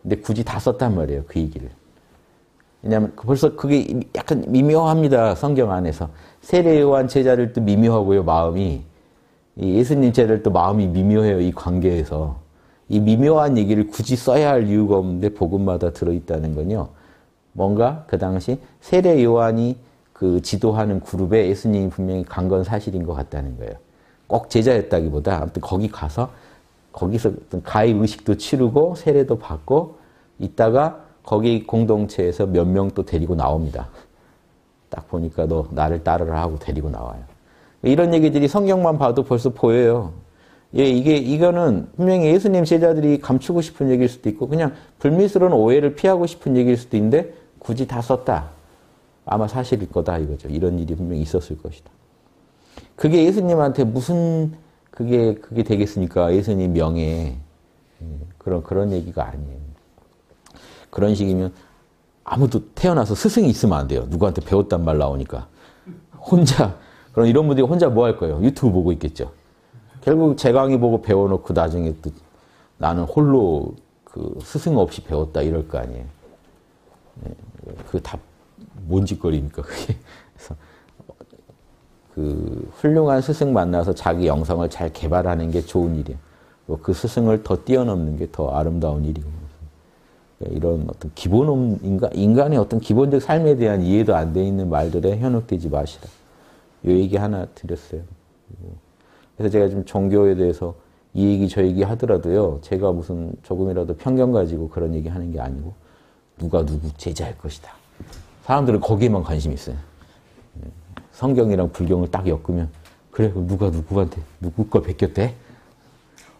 근데 굳이 다 썼단 말이에요. 그 얘기를. 왜냐하면 그 벌써 그게 약간 미묘합니다. 성경 안에서. 세례 요한 제자를 또 미묘하고요. 마음이. 예수님 제자를 또 마음이 미묘해요. 이 관계에서. 이 미묘한 얘기를 굳이 써야 할 이유가 없는데 복음마다 들어있다는 건요. 뭔가 그 당시 세례 요한이 그 지도하는 그룹에 예수님이 분명히 간 건 사실인 것 같다는 거예요. 꼭 제자였다기보다 아무튼 거기 가서 거기서 가입 의식도 치르고 세례도 받고 있다가 거기 공동체에서 몇 명 또 데리고 나옵니다. 딱 보니까 너 나를 따르라 하고 데리고 나와요. 이런 얘기들이 성경만 봐도 벌써 보여요. 예, 이게, 이거는 분명히 예수님 제자들이 감추고 싶은 얘기일 수도 있고, 그냥 불미스러운 오해를 피하고 싶은 얘기일 수도 있는데, 굳이 다 썼다. 아마 사실일 거다, 이거죠. 이런 일이 분명히 있었을 것이다. 그게 예수님한테 무슨, 그게, 그게 되겠습니까? 예수님 명예. 예, 그런, 그런 얘기가 아니에요. 그런 식이면 아무도 태어나서 스승이 있으면 안 돼요. 누구한테 배웠단 말 나오니까. 혼자, 그런 이런 분들이 혼자 뭐 할 거예요? 유튜브 보고 있겠죠. 결국 제강의 보고 배워놓고 나중에 또 나는 홀로 그 스승 없이 배웠다 이럴 거 아니에요. 네, 그다 뭔 짓거리입니까, 그게. 그래서 그 훌륭한 스승 만나서 자기 영성을 잘 개발하는 게 좋은 일이에요. 뭐 그 스승을 더 뛰어넘는 게 더 아름다운 일이고. 예, 이런 어떤 기본 음, 인간 인간의 어떤 기본적 삶에 대한 이해도 안 돼 있는 말들에 현혹되지 마시라. 요 얘기 하나 드렸어요. 그래서 제가 좀 종교에 대해서 이 얘기 저 얘기 하더라도요. 제가 무슨 조금이라도 편견 가지고 그런 얘기 하는 게 아니고 누가 누구 제자일 것이다. 사람들은 거기에만 관심 있어요. 예, 성경이랑 불경을 딱 엮으면 그래 누가 누구한테 누구 걸 베꼈대?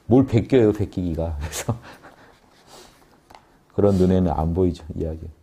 뭘 베껴요 베끼기가 그래서 그런 눈에는 안 보이죠, 이야기.